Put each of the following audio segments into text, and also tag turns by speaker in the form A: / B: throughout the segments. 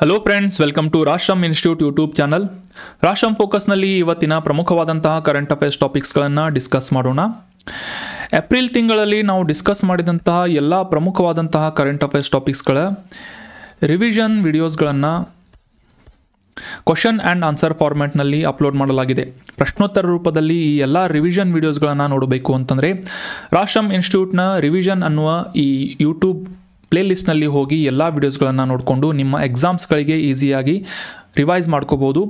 A: hello friends welcome to Rashtram institute YouTube channel Rashtram ಫೋಕಸ್ನಲ್ಲಿ ಇವತ್ತಿನ ಪ್ರಮುಖವಾದಂತಹ ಕರೆಂಟ್ ಅಫೇರ್ಸ್ ಟಾಪಿಕ್ಸ್ಗಳನ್ನು ಡಿಸ್ಕಸ್ ಮಾಡೋಣ ಏಪ್ರಿಲ್ ತಿಂಗಳಲ್ಲಿ ನಾವು ಡಿಸ್ಕಸ್ ಮಾಡಿದಂತಹ ಎಲ್ಲ ಪ್ರಮುಖವಾದಂತಹ ಕರೆಂಟ್ ಅಫೇರ್ಸ್ ಟಾಪಿಕ್ಸ್ಗಳ ರಿವಿಷನ್ ವಿಡಿಯೋಸ್ಗಳನ್ನು ಕ್ವಶನ್ ಆ್ಯಂಡ್ ಆನ್ಸರ್ ಫಾರ್ಮ್ಯಾಟ್ನಲ್ಲಿ ಅಪ್ಲೋಡ್ ಮಾಡಲಾಗಿದೆ ಪ್ರಶ್ನೋತ್ತರ ರೂಪದಲ್ಲಿ ಈ ಎಲ್ಲ ರಿವಿಷನ್ ವಿಡಿಯೋಸ್ಗಳನ್ನು ನೋಡಬೇಕು ಅಂತಂದರೆ ರಾಷ್ಟ್ರಮ್ ಇನ್ಸ್ಟಿಟ್ಯೂಟ್ನ ರಿವಿಷನ್ ಅನ್ನುವ ಈ ಯೂಟ್ಯೂಬ್ ಪ್ಲೇಲಿಸ್ಟ್ನಲ್ಲಿ ಹೋಗಿ ಎಲ್ಲ ವೀಡಿಯೋಸ್ಗಳನ್ನು ನೋಡಿಕೊಂಡು ನಿಮ್ಮ ಎಕ್ಸಾಮ್ಸ್ಗಳಿಗೆ ಈಸಿಯಾಗಿ ರಿವೈಸ್ ಮಾಡ್ಕೋಬೋದು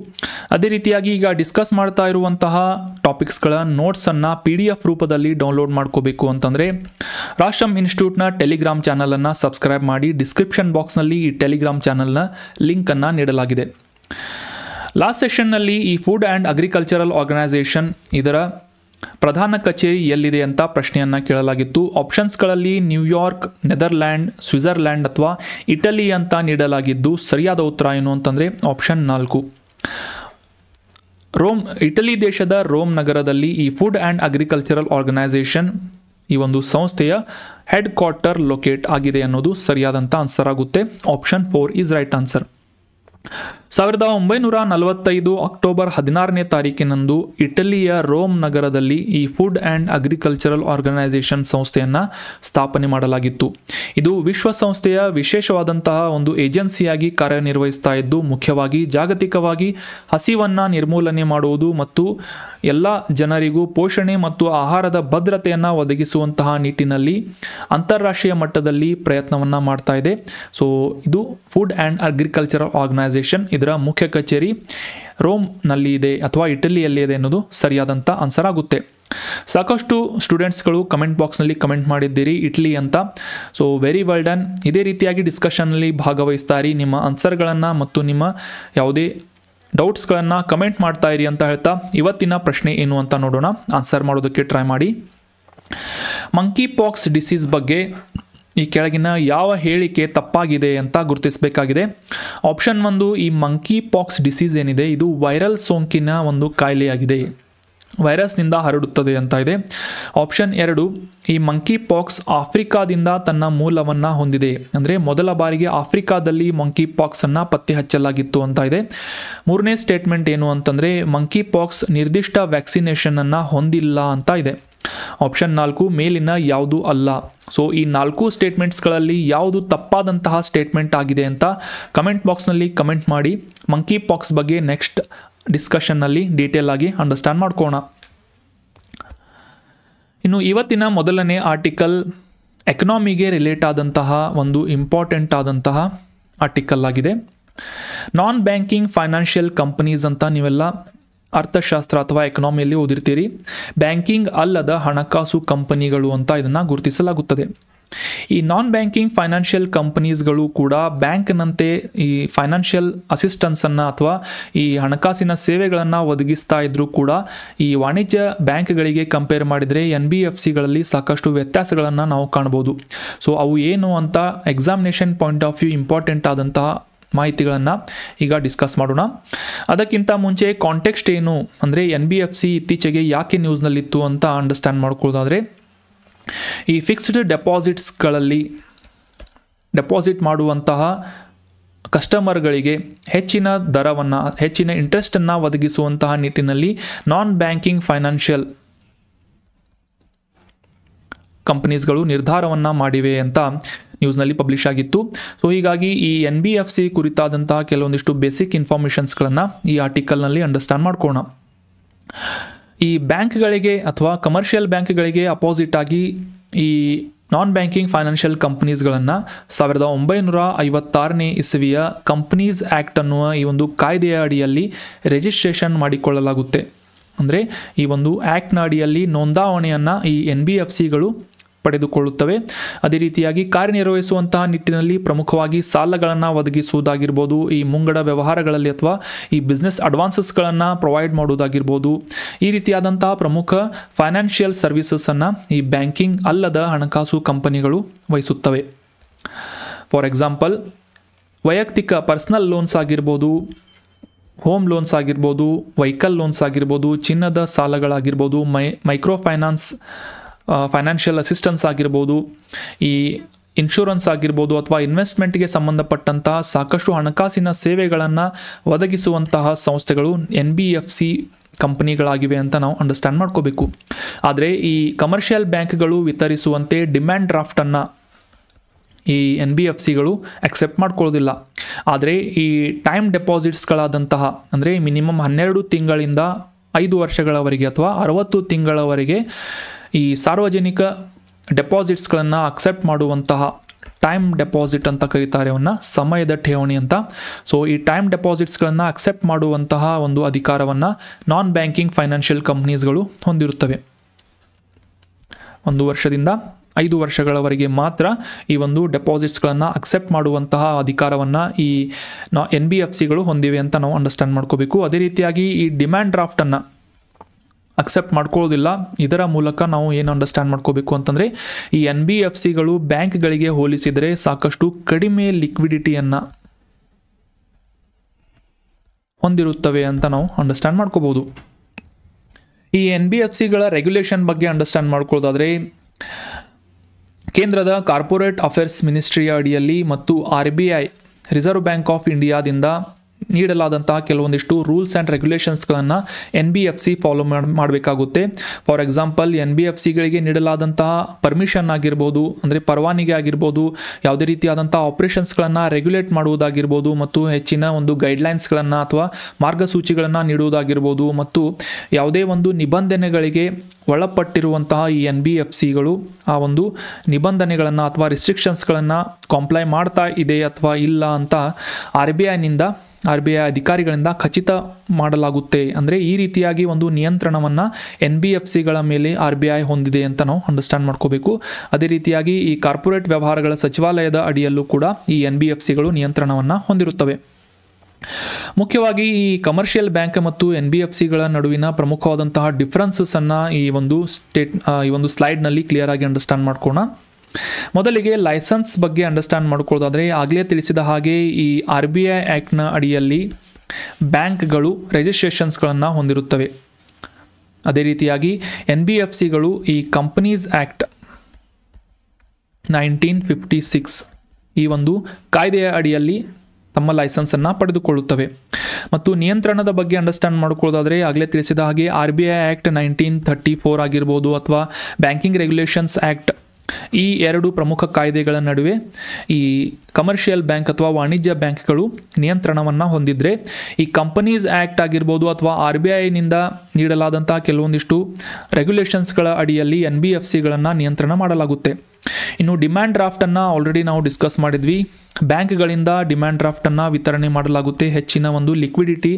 A: ಅದೇ ರೀತಿಯಾಗಿ ಈಗ ಡಿಸ್ಕಸ್ ಮಾಡ್ತಾ ಇರುವಂತಹ ಟಾಪಿಕ್ಸ್ಗಳ ನೋಟ್ಸನ್ನು ಪಿ ಡಿ ಎಫ್ ರೂಪದಲ್ಲಿ ಡೌನ್ಲೋಡ್ ಮಾಡ್ಕೋಬೇಕು ಅಂತಂದರೆ ರಾಷ್ಟ್ರಮ್ ಇನ್ಸ್ಟಿಟ್ಯೂಟ್ನ ಟೆಲಿಗ್ರಾಮ್ ಚಾನಲನ್ನು ಸಬ್ಸ್ಕ್ರೈಬ್ ಮಾಡಿ ಡಿಸ್ಕ್ರಿಪ್ಷನ್ ಬಾಕ್ಸ್ನಲ್ಲಿ ಈ ಟೆಲಿಗ್ರಾಮ್ ಚಾನಲ್ನ ಲಿಂಕನ್ನು ನೀಡಲಾಗಿದೆ ಲಾಸ್ಟ್ ಸೆಷನ್ನಲ್ಲಿ ಈ ಫುಡ್ ಆ್ಯಂಡ್ ಅಗ್ರಿಕಲ್ಚರಲ್ ಆರ್ಗನೈಸೇಷನ್ ಇದರ ಪ್ರಧಾನ ಕಚೇರಿ ಎಲ್ಲಿದೆ ಅಂತ ಪ್ರಶ್ನೆಯನ್ನು ಕೇಳಲಾಗಿತ್ತು ಆಪ್ಷನ್ಸ್ಗಳಲ್ಲಿ ನ್ಯೂಯಾರ್ಕ್ ನೆದರ್ಲ್ಯಾಂಡ್ ಸ್ವಿಟ್ಜರ್ಲ್ಯಾಂಡ್ ಅಥವಾ ಇಟಲಿ ಅಂತ ನೀಡಲಾಗಿದ್ದು ಸರಿಯಾದ ಉತ್ತರ ಏನು ಅಂತಂದರೆ ಆಪ್ಷನ್ ನಾಲ್ಕು ರೋಮ್ ಇಟಲಿ ದೇಶದ ರೋಮ್ ನಗರದಲ್ಲಿ ಈ ಫುಡ್ ಆ್ಯಂಡ್ ಅಗ್ರಿಕಲ್ಚರಲ್ ಆರ್ಗನೈಸೇಷನ್ ಈ ಒಂದು ಸಂಸ್ಥೆಯ ಹೆಡ್ ಕ್ವಾರ್ಟರ್ ಲೊಕೇಟ್ ಆಗಿದೆ ಅನ್ನೋದು ಸರಿಯಾದಂಥ ಆನ್ಸರ್ ಆಗುತ್ತೆ option four is right answer ಸಾವಿರದ ಒಂಬೈನೂರ ನಲವತ್ತೈದು ಅಕ್ಟೋಬರ್ ಹದಿನಾರನೇ ತಾರೀಕಿನಂದು ಇಟಲಿಯ ರೋಮ್ ನಗರದಲ್ಲಿ ಈ ಫುಡ್ ಆ್ಯಂಡ್ ಅಗ್ರಿಕಲ್ಚರಲ್ ಆರ್ಗನೈಸೇಷನ್ ಸಂಸ್ಥೆಯನ್ನು ಸ್ಥಾಪನೆ ಮಾಡಲಾಗಿತ್ತು ಇದು ವಿಶ್ವಸಂಸ್ಥೆಯ ವಿಶೇಷವಾದಂತಹ ಒಂದು ಏಜೆನ್ಸಿಯಾಗಿ ಕಾರ್ಯನಿರ್ವಹಿಸ್ತಾ ಇದ್ದು ಮುಖ್ಯವಾಗಿ ಜಾಗತಿಕವಾಗಿ ಹಸಿವನ್ನು ನಿರ್ಮೂಲನೆ ಮಾಡುವುದು ಮತ್ತು ಎಲ್ಲ ಜನರಿಗೂ ಪೋಷಣೆ ಮತ್ತು ಆಹಾರದ ಭದ್ರತೆಯನ್ನು ಒದಗಿಸುವಂತಹ ನಿಟ್ಟಿನಲ್ಲಿ ಅಂತಾರಾಷ್ಟ್ರೀಯ ಮಟ್ಟದಲ್ಲಿ ಪ್ರಯತ್ನವನ್ನು ಮಾಡ್ತಾ ಇದೆ ಸೊ ಇದು ಫುಡ್ ಆ್ಯಂಡ್ ಅಗ್ರಿಕಲ್ಚರಲ್ ಆರ್ಗನೈಸೇಷನ್ ಇದರ ಮುಖ್ಯ ಕಚೇರಿ ರೋಮ್ನಲ್ಲಿ ಇದೆ ಅಥವಾ ಇಟಲಿಯಲ್ಲಿ ಇದೆ ಅನ್ನೋದು ಸರಿಯಾದಂಥ ಆನ್ಸರ್ ಆಗುತ್ತೆ ಸಾಕಷ್ಟು ಸ್ಟೂಡೆಂಟ್ಸ್ಗಳು ಕಮೆಂಟ್ ಬಾಕ್ಸ್ನಲ್ಲಿ ಕಮೆಂಟ್ ಮಾಡಿದ್ದೀರಿ ಇಟ್ಲಿ ಅಂತ ಸೊ ವೆರಿ ವೆಲ್ ಡನ್ ಇದೇ ರೀತಿಯಾಗಿ ಡಿಸ್ಕಷನ್ನಲ್ಲಿ ಇರಿ ನಿಮ್ಮ ಆನ್ಸರ್ಗಳನ್ನು ಮತ್ತು ನಿಮ್ಮ ಯಾವುದೇ ಡೌಟ್ಸ್ಗಳನ್ನು ಕಮೆಂಟ್ ಮಾಡ್ತಾ ಇರಿ ಅಂತ ಹೇಳ್ತಾ ಇವತ್ತಿನ ಪ್ರಶ್ನೆ ಏನು ಅಂತ ನೋಡೋಣ ಆನ್ಸರ್ ಮಾಡೋದಕ್ಕೆ ಟ್ರೈ ಮಾಡಿ ಮಂಕಿ ಪಾಕ್ಸ್ ಡಿಸೀಸ್ ಬಗ್ಗೆ ಈ ಕೆಳಗಿನ ಯಾವ ಹೇಳಿಕೆ ತಪ್ಪಾಗಿದೆ ಅಂತ ಗುರುತಿಸಬೇಕಾಗಿದೆ ಆಪ್ಷನ್ ಒಂದು ಈ ಮಂಕಿ ಪಾಕ್ಸ್ ಡಿಸೀಸ್ ಏನಿದೆ ಇದು ವೈರಲ್ ಸೋಂಕಿನ ಒಂದು ಕಾಯಿಲೆಯಾಗಿದೆ ವೈರಸ್ನಿಂದ ಹರಡುತ್ತದೆ ಅಂತ ಇದೆ ಆಪ್ಷನ್ ಎರಡು ಈ ಮಂಕಿ ಪಾಕ್ಸ್ ಆಫ್ರಿಕಾದಿಂದ ತನ್ನ ಮೂಲವನ್ನು ಹೊಂದಿದೆ ಅಂದರೆ ಮೊದಲ ಬಾರಿಗೆ ಆಫ್ರಿಕಾದಲ್ಲಿ ಮಂಕಿ ಪಾಕ್ಸನ್ನು ಪತ್ತೆ ಹಚ್ಚಲಾಗಿತ್ತು ಅಂತ ಇದೆ ಮೂರನೇ ಸ್ಟೇಟ್ಮೆಂಟ್ ಏನು ಅಂತಂದರೆ ಮಂಕಿ ಪಾಕ್ಸ್ ನಿರ್ದಿಷ್ಟ ವ್ಯಾಕ್ಸಿನೇಷನನ್ನು ಹೊಂದಿಲ್ಲ ಅಂತ ಇದೆ ಆಪ್ಷನ್ ನಾಲ್ಕು ಮೇಲಿನ ಯಾವುದು ಅಲ್ಲ ಸೊ ಈ ನಾಲ್ಕು ಸ್ಟೇಟ್ಮೆಂಟ್ಸ್ಗಳಲ್ಲಿ ಯಾವುದು ತಪ್ಪಾದಂತಹ ಸ್ಟೇಟ್ಮೆಂಟ್ ಆಗಿದೆ ಅಂತ ಕಮೆಂಟ್ ಬಾಕ್ಸ್ನಲ್ಲಿ ಕಮೆಂಟ್ ಮಾಡಿ ಮಂಕಿ ಪಾಕ್ಸ್ ಬಗ್ಗೆ ನೆಕ್ಸ್ಟ್ ಡಿಸ್ಕಷನ್ನಲ್ಲಿ ಡೀಟೇಲ್ ಆಗಿ ಅಂಡರ್ಸ್ಟ್ಯಾಂಡ್ ಮಾಡ್ಕೋಣ ಇನ್ನು ಇವತ್ತಿನ ಮೊದಲನೇ ಆರ್ಟಿಕಲ್ ಎಕನಾಮಿಗೆ ರಿಲೇಟ್ ಆದಂತಹ ಒಂದು ಇಂಪಾರ್ಟೆಂಟ್ ಆದಂತಹ ಆರ್ಟಿಕಲ್ ಆಗಿದೆ ನಾನ್ ಬ್ಯಾಂಕಿಂಗ್ ಫೈನಾನ್ಷಿಯಲ್ ಕಂಪನೀಸ್ ಅಂತ ನೀವೆಲ್ಲ ಅರ್ಥಶಾಸ್ತ್ರ ಅಥವಾ ಎಕನಾಮಿಯಲ್ಲಿ ಓದಿರ್ತೀರಿ ಬ್ಯಾಂಕಿಂಗ್ ಅಲ್ಲದ ಹಣಕಾಸು ಕಂಪನಿಗಳು ಅಂತ ಇದನ್ನು ಗುರುತಿಸಲಾಗುತ್ತದೆ ಈ ನಾನ್ ಬ್ಯಾಂಕಿಂಗ್ ಫೈನಾನ್ಷಿಯಲ್ ಕಂಪನೀಸ್ಗಳು ಕೂಡ ಬ್ಯಾಂಕ್ನಂತೆ ಈ ಫೈನಾನ್ಷಿಯಲ್ ಅಸಿಸ್ಟೆನ್ಸನ್ನು ಅಥವಾ ಈ ಹಣಕಾಸಿನ ಸೇವೆಗಳನ್ನು ಒದಗಿಸ್ತಾ ಇದ್ದರೂ ಕೂಡ ಈ ವಾಣಿಜ್ಯ ಬ್ಯಾಂಕ್ಗಳಿಗೆ ಕಂಪೇರ್ ಮಾಡಿದರೆ ಎನ್ ಬಿ ಎಫ್ ಸಿಗಳಲ್ಲಿ ಸಾಕಷ್ಟು ವ್ಯತ್ಯಾಸಗಳನ್ನು ನಾವು ಕಾಣ್ಬೋದು ಸೊ ಅವು ಏನು ಅಂತ examination point of view important ಆದಂತಹ ಮಾಹಿತಿಗಳನ್ನು ಈಗ ಡಿಸ್ಕಸ್ ಮಾಡೋಣ ಅದಕ್ಕಿಂತ ಮುಂಚೆ ಕಾಂಟೆಕ್ಸ್ಟ್ ಏನು ಅಂದರೆ ಎನ್ ಬಿ ಎಫ್ ಸಿ ಇತ್ತೀಚೆಗೆ ಯಾಕೆ ನ್ಯೂಸ್ನಲ್ಲಿತ್ತು ಅಂತ ಅಂಡರ್ಸ್ಟ್ಯಾಂಡ್ ಮಾಡ್ಕೊಳ್ಳೋದಾದರೆ ಈ ಫಿಕ್ಸ್ಡ್ ಡೆಪಾಸಿಟ್ಸ್ಗಳಲ್ಲಿ ಡೆಪಾಸಿಟ್ ಮಾಡುವಂತಹ ಕಸ್ಟಮರ್ಗಳಿಗೆ ಹೆಚ್ಚಿನ ದರವನ್ನು ಹೆಚ್ಚಿನ ಇಂಟ್ರೆಸ್ಟನ್ನು ಒದಗಿಸುವಂತಹ ನಿಟ್ಟಿನಲ್ಲಿ ನಾನ್ ಬ್ಯಾಂಕಿಂಗ್ ಫೈನಾನ್ಷಿಯಲ್ ಕಂಪನೀಸ್ಗಳು ನಿರ್ಧಾರವನ್ನು ಮಾಡಿವೆ ಅಂತ ನ್ಯೂಸ್ನಲ್ಲಿ ಪಬ್ಲಿಷ್ ಆಗಿತ್ತು ಸೊ ಹೀಗಾಗಿ ಈ ಎನ್ ಬಿ ಎಫ್ ಸಿ ಕುರಿತಾದಂತಹ ಕೆಲವೊಂದಿಷ್ಟು ಬೇಸಿಕ್ ಇನ್ಫಾರ್ಮೇಷನ್ಸ್ಗಳನ್ನು ಈ ಆರ್ಟಿಕಲ್ನಲ್ಲಿ ಅಂಡರ್ಸ್ಟ್ಯಾಂಡ್ ಮಾಡ್ಕೋಣ ಈ ಬ್ಯಾಂಕ್ಗಳಿಗೆ ಅಥವಾ ಕಮರ್ಷಿಯಲ್ ಬ್ಯಾಂಕ್ಗಳಿಗೆ ಅಪೋಸಿಟ್ ಆಗಿ ಈ ನಾನ್ ಬ್ಯಾಂಕಿಂಗ್ ಫೈನಾನ್ಷಿಯಲ್ ಕಂಪ್ನೀಸ್ಗಳನ್ನು ಸಾವಿರದ ಒಂಬೈನೂರ ಐವತ್ತಾರನೇ ಇಸವಿಯ ಕಂಪ್ನೀಸ್ ಆ್ಯಕ್ಟ್ ಅನ್ನುವ ಈ ಒಂದು ಕಾಯ್ದೆಯ ಅಡಿಯಲ್ಲಿ ರಿಜಿಸ್ಟ್ರೇಷನ್ ಮಾಡಿಕೊಳ್ಳಲಾಗುತ್ತೆ ಅಂದರೆ ಈ ಒಂದು ಆ್ಯಕ್ಟ್ನ ಅಡಿಯಲ್ಲಿ ನೋಂದಾವಣೆಯನ್ನು ಈ ಎನ್ ಬಿ ಎಫ್ ಸಿಗಳು ಪಡೆದುಕೊಳ್ಳುತ್ತವೆ ಅದೇ ರೀತಿಯಾಗಿ ಕಾರ್ಯನಿರ್ವಹಿಸುವಂತಹ ನಿಟ್ಟಿನಲ್ಲಿ ಪ್ರಮುಖವಾಗಿ ಸಾಲಗಳನ್ನು ಒದಗಿಸುವುದಾಗಿರ್ಬೋದು ಈ ಮುಂಗಡ ವ್ಯವಹಾರಗಳಲ್ಲಿ ಅಥವಾ ಈ ಬಿಸ್ನೆಸ್ ಅಡ್ವಾನ್ಸಸ್ಗಳನ್ನು ಪ್ರೊವೈಡ್ ಮಾಡುವುದಾಗಿರ್ಬೋದು ಈ ರೀತಿಯಾದಂತಹ ಪ್ರಮುಖ ಫೈನಾನ್ಷಿಯಲ್ ಸರ್ವಿಸಸನ್ನು ಈ ಬ್ಯಾಂಕಿಂಗ್ ಅಲ್ಲದ ಹಣಕಾಸು ಕಂಪನಿಗಳು ವಹಿಸುತ್ತವೆ ಫಾರ್ ಎಕ್ಸಾಂಪಲ್ ವೈಯಕ್ತಿಕ ಪರ್ಸ್ನಲ್ ಲೋನ್ಸ್ ಆಗಿರ್ಬೋದು ಹೋಮ್ ಲೋನ್ಸ್ ಆಗಿರ್ಬೋದು ವೆಹಿಕಲ್ ಲೋನ್ಸ್ ಆಗಿರ್ಬೋದು ಚಿನ್ನದ ಸಾಲಗಳಾಗಿರ್ಬೋದು my micro finance financial assistance ಆಗಿರ್ಬೋದು ಈ ಇನ್ಶೂರೆನ್ಸ್ ಆಗಿರ್ಬೋದು ಅಥವಾ ಇನ್ವೆಸ್ಟ್ಮೆಂಟ್ಗೆ ಸಂಬಂಧಪಟ್ಟಂತಹ ಸಾಕಷ್ಟು ಹಣಕಾಸಿನ ಸೇವೆಗಳನ್ನು ಒದಗಿಸುವಂತಹ ಸಂಸ್ಥೆಗಳು ಎನ್ ಬಿ ಎಫ್ ಸಿ ಕಂಪನಿಗಳಾಗಿವೆ ಅಂತ ನಾವು ಅಂಡರ್ಸ್ಟ್ಯಾಂಡ್ ಮಾಡ್ಕೋಬೇಕು ಆದರೆ ಈ ಕಮರ್ಷಿಯಲ್ ಬ್ಯಾಂಕ್ಗಳು ವಿತರಿಸುವಂತೆ ಡಿಮ್ಯಾಂಡ್ ಡ್ರಾಫ್ಟನ್ನು ಈ ಎನ್ ಬಿ ಎಫ್ ಸಿಗಳು ಅಕ್ಸೆಪ್ಟ್ ಮಾಡ್ಕೊಳ್ಳೋದಿಲ್ಲ ಆದರೆ ಈ ಟೈಮ್ ಡೆಪಾಸಿಟ್ಸ್ಗಳಾದಂತಹ ಅಂದರೆ ಮಿನಿಮಮ್ ಹನ್ನೆರಡು ತಿಂಗಳಿಂದ ಐದು ವರ್ಷಗಳವರೆಗೆ ಅಥವಾ ಅರವತ್ತು ತಿಂಗಳವರೆಗೆ ಈ ಸಾರ್ವಜನಿಕ ಡೆಪಾಸಿಟ್ಸ್ಗಳನ್ನು ಅಕ್ಸೆಪ್ಟ್ ಮಾಡುವಂತಹ ಟೈಮ್ ಡೆಪಾಸಿಟ್ ಅಂತ ಕರೀತಾರೆ ಅವನ್ನ ಸಮಯದ ಠೇವಣಿ ಅಂತ ಸೊ ಈ ಟೈಮ್ ಡೆಪಾಸಿಟ್ಸ್ಗಳನ್ನು ಅಕ್ಸೆಪ್ಟ್ ಮಾಡುವಂತಹ ಒಂದು ಅಧಿಕಾರವನ್ನು ನಾನ್ ಬ್ಯಾಂಕಿಂಗ್ ಫೈನಾನ್ಷಿಯಲ್ ಕಂಪ್ನೀಸ್ಗಳು ಹೊಂದಿರುತ್ತವೆ ಒಂದು ವರ್ಷದಿಂದ ಐದು ವರ್ಷಗಳವರೆಗೆ ಮಾತ್ರ ಈ ಒಂದು ಡೆಪಾಸಿಟ್ಸ್ಗಳನ್ನು ಅಕ್ಸೆಪ್ಟ್ ಮಾಡುವಂತಹ ಅಧಿಕಾರವನ್ನು ಈ ನಾ ಎನ್ ಬಿ ಎಫ್ ಸಿಗಳು ಹೊಂದಿವೆ ಅಂತ ನಾವು ಅಂಡರ್ಸ್ಟ್ಯಾಂಡ್ ಮಾಡ್ಕೋಬೇಕು ಅದೇ ರೀತಿಯಾಗಿ ಈ ಡಿಮ್ಯಾಂಡ್ ಡ್ರಾಫ್ಟನ್ನು ಅಕ್ಸೆಪ್ಟ್ ಮಾಡ್ಕೊಳ್ಳೋದಿಲ್ಲ ಇದರ ಮೂಲಕ ನಾವು ಏನು ಅಂಡರ್ಸ್ಟ್ಯಾಂಡ್ ಮಾಡ್ಕೋಬೇಕು ಅಂತಂದರೆ ಈ ಎನ್ ಬಿ ಎಫ್ ಸಿಗಳು ಬ್ಯಾಂಕ್ಗಳಿಗೆ ಹೋಲಿಸಿದರೆ ಸಾಕಷ್ಟು ಕಡಿಮೆ ಲಿಕ್ವಿಡಿಟಿಯನ್ನು ಹೊಂದಿರುತ್ತವೆ ಅಂತ ನಾವು ಅಂಡರ್ಸ್ಟ್ಯಾಂಡ್ ಮಾಡ್ಕೋಬೋದು ಈ ಎನ್ ಬಿ ಎಫ್ ಸಿಗಳ ರೆಗ್ಯುಲೇಷನ್ ಬಗ್ಗೆ ಅಂಡರ್ಸ್ಟ್ಯಾಂಡ್ ಮಾಡ್ಕೊಳ್ಳೋದಾದರೆ ಕೇಂದ್ರದ ಕಾರ್ಪೊರೇಟ್ ಅಫೇರ್ಸ್ ಮಿನಿಸ್ಟ್ರಿಯ ಅಡಿಯಲ್ಲಿ ಮತ್ತು R B I reserve bank of ಇಂಡಿಯಾದಿಂದ ನೀಡಲಾದಂತಹ ಕೆಲವೊಂದಿಷ್ಟು ರೂಲ್ಸ್ ಆ್ಯಂಡ್ ರೆಗ್ಯುಲೇಷನ್ಸ್ಗಳನ್ನು N B F C follow ಮಾಡಬೇಕಾಗುತ್ತೆ for example N B F ಸಿಗಳಿಗೆ ನೀಡಲಾದಂತಹ ಪರ್ಮಿಷನ್ ಆಗಿರ್ಬೋದು ಅಂದರೆ ಪರವಾನಿಗೆ ಆಗಿರ್ಬೋದು ಯಾವುದೇ ರೀತಿಯಾದಂಥ ಆಪ್ರೇಷನ್ಸ್ಗಳನ್ನು ರೆಗ್ಯುಲೇಟ್ ಮಾಡುವುದಾಗಿರ್ಬೋದು ಮತ್ತು ಹೆಚ್ಚಿನ ಒಂದು ಗೈಡ್ಲೈನ್ಸ್ಗಳನ್ನು ಅಥವಾ ಮಾರ್ಗಸೂಚಿಗಳನ್ನು ನೀಡುವುದಾಗಿರ್ಬೋದು ಮತ್ತು ಯಾವುದೇ ಒಂದು ನಿಬಂಧನೆಗಳಿಗೆ ಒಳಪಟ್ಟಿರುವಂತಹ ಈ ಎನ್ ಬಿ ಎಫ್ ಸಿಗಳು ಆ ಒಂದು ನಿಬಂಧನೆಗಳನ್ನು ಅಥವಾ ರಿಸ್ಟ್ರಿಕ್ಷನ್ಸ್ಗಳನ್ನು ಕಾಂಪ್ಲೈ ಮಾಡ್ತಾ ಇದೆ ಅಥವಾ ಇಲ್ಲ ಅಂತ ಆರ್ ಬಿ ಐನಿಂದ ಆರ್ ಬಿ ಐ ಅಧಿಕಾರಿಗಳಿಂದ ಖಚಿತ ಮಾಡಲಾಗುತ್ತೆ ಅಂದರೆ ಈ ರೀತಿಯಾಗಿ ಒಂದು ನಿಯಂತ್ರಣವನ್ನು ಎನ್ ಬಿ ಎಫ್ ಸಿಗಳ ಮೇಲೆ ಆರ್ ಬಿ ಐ ಹೊಂದಿದೆ ಅಂತ ನಾವು ಅಂಡರ್ಸ್ಟ್ಯಾಂಡ್ ಮಾಡ್ಕೋಬೇಕು ಅದೇ ರೀತಿಯಾಗಿ ಈ ಕಾರ್ಪೊರೇಟ್ ವ್ಯವಹಾರಗಳ ಸಚಿವಾಲಯದ ಅಡಿಯಲ್ಲೂ ಕೂಡ ಈ ಎನ್ ಬಿ ಎಫ್ ಸಿಗಳು ನಿಯಂತ್ರಣವನ್ನು ಹೊಂದಿರುತ್ತವೆ ಮುಖ್ಯವಾಗಿ ಈ ಕಮರ್ಷಿಯಲ್ ಬ್ಯಾಂಕ್ ಮತ್ತು ಎನ್ ಬಿ ಎಫ್ ಸಿಗಳ ನಡುವಿನ ಪ್ರಮುಖವಾದಂತಹ ಅನ್ನು ಈ ಒಂದು ಸ್ಟೇಟ್ ಈ ಒಂದು ಸ್ಲೈಡ್ನಲ್ಲಿ ಕ್ಲಿಯರ್ ಆಗಿ ಅಂಡರ್ಸ್ಟ್ಯಾಂಡ್ ಮಾಡ್ಕೋಣ ಮೊದಲಿಗೆ ಲೈಸೆನ್ಸ್ ಬಗ್ಗೆ ಅಂಡರ್ಸ್ಟ್ಯಾಂಡ್ ಮಾಡ್ಕೊಳ್ಳೋದಾದರೆ ಆಗಲೇ ತಿಳಿಸಿದ ಹಾಗೆ ಈ ಆರ್ ಬಿ ಐ ಆ್ಯಕ್ಟ್ನ ಅಡಿಯಲ್ಲಿ ಬ್ಯಾಂಕ್ಗಳು ರಿಜಿಸ್ಟ್ರೇಷನ್ಸ್ಗಳನ್ನು ಹೊಂದಿರುತ್ತವೆ ಅದೇ ರೀತಿಯಾಗಿ ಎನ್ ಬಿ ಎಫ್ ಸಿಗಳು ಈ companies act nineteen fifty six ಈ ಒಂದು ಕಾಯ್ದೆಯ ಅಡಿಯಲ್ಲಿ ತಮ್ಮ ಲೈಸೆನ್ಸನ್ನು ಪಡೆದುಕೊಳ್ಳುತ್ತವೆ ಮತ್ತು ನಿಯಂತ್ರಣದ ಬಗ್ಗೆ ಅಂಡರ್ಸ್ಟ್ಯಾಂಡ್ ಮಾಡ್ಕೊಳ್ಳೋದಾದರೆ ಆಗಲೇ ತಿಳಿಸಿದ ಹಾಗೆ R B I act nineteen thirty four ಆಗಿರ್ಬೋದು ಅಥವಾ ಬ್ಯಾಂಕಿಂಗ್ ರೆಗ್ಯುಲೇಷನ್ಸ್ ಆ್ಯಕ್ಟ್ ಈ ಎರಡು ಪ್ರಮುಖ ಕಾಯ್ದೆಗಳ ನಡುವೆ ಈ ಕಮರ್ಷಿಯಲ್ ಬ್ಯಾಂಕ್ ಅಥವಾ ವಾಣಿಜ್ಯ ಬ್ಯಾಂಕ್ಗಳು ನಿಯಂತ್ರಣವನ್ನು ಹೊಂದಿದ್ರೆ ಈ ಕಂಪನೀಸ್ ಆ್ಯಕ್ಟ್ ಆಗಿರ್ಬೋದು ಅಥವಾ ಆರ್ ಬಿ ಐನಿಂದ ನೀಡಲಾದಂತಹ ಕೆಲವೊಂದಿಷ್ಟು ರೆಗ್ಯುಲೇಷನ್ಸ್ಗಳ ಅಡಿಯಲ್ಲಿ ಎನ್ ಬಿ ಎಫ್ ಸಿಗಳನ್ನು ನಿಯಂತ್ರಣ ಮಾಡಲಾಗುತ್ತೆ ಇನ್ನು ಡಿಮ್ಯಾಂಡ್ ಡ್ರಾಫ್ಟನ್ನು ಆಲ್ರೆಡಿ ನಾವು ಡಿಸ್ಕಸ್ ಮಾಡಿದ್ವಿ ಬ್ಯಾಂಕ್ಗಳಿಂದ ಡಿಮ್ಯಾಂಡ್ ಡ್ರಾಫ್ಟನ್ನು ವಿತರಣೆ ಮಾಡಲಾಗುತ್ತೆ ಹೆಚ್ಚಿನ ಒಂದು ಲಿಕ್ವಿಡಿಟಿ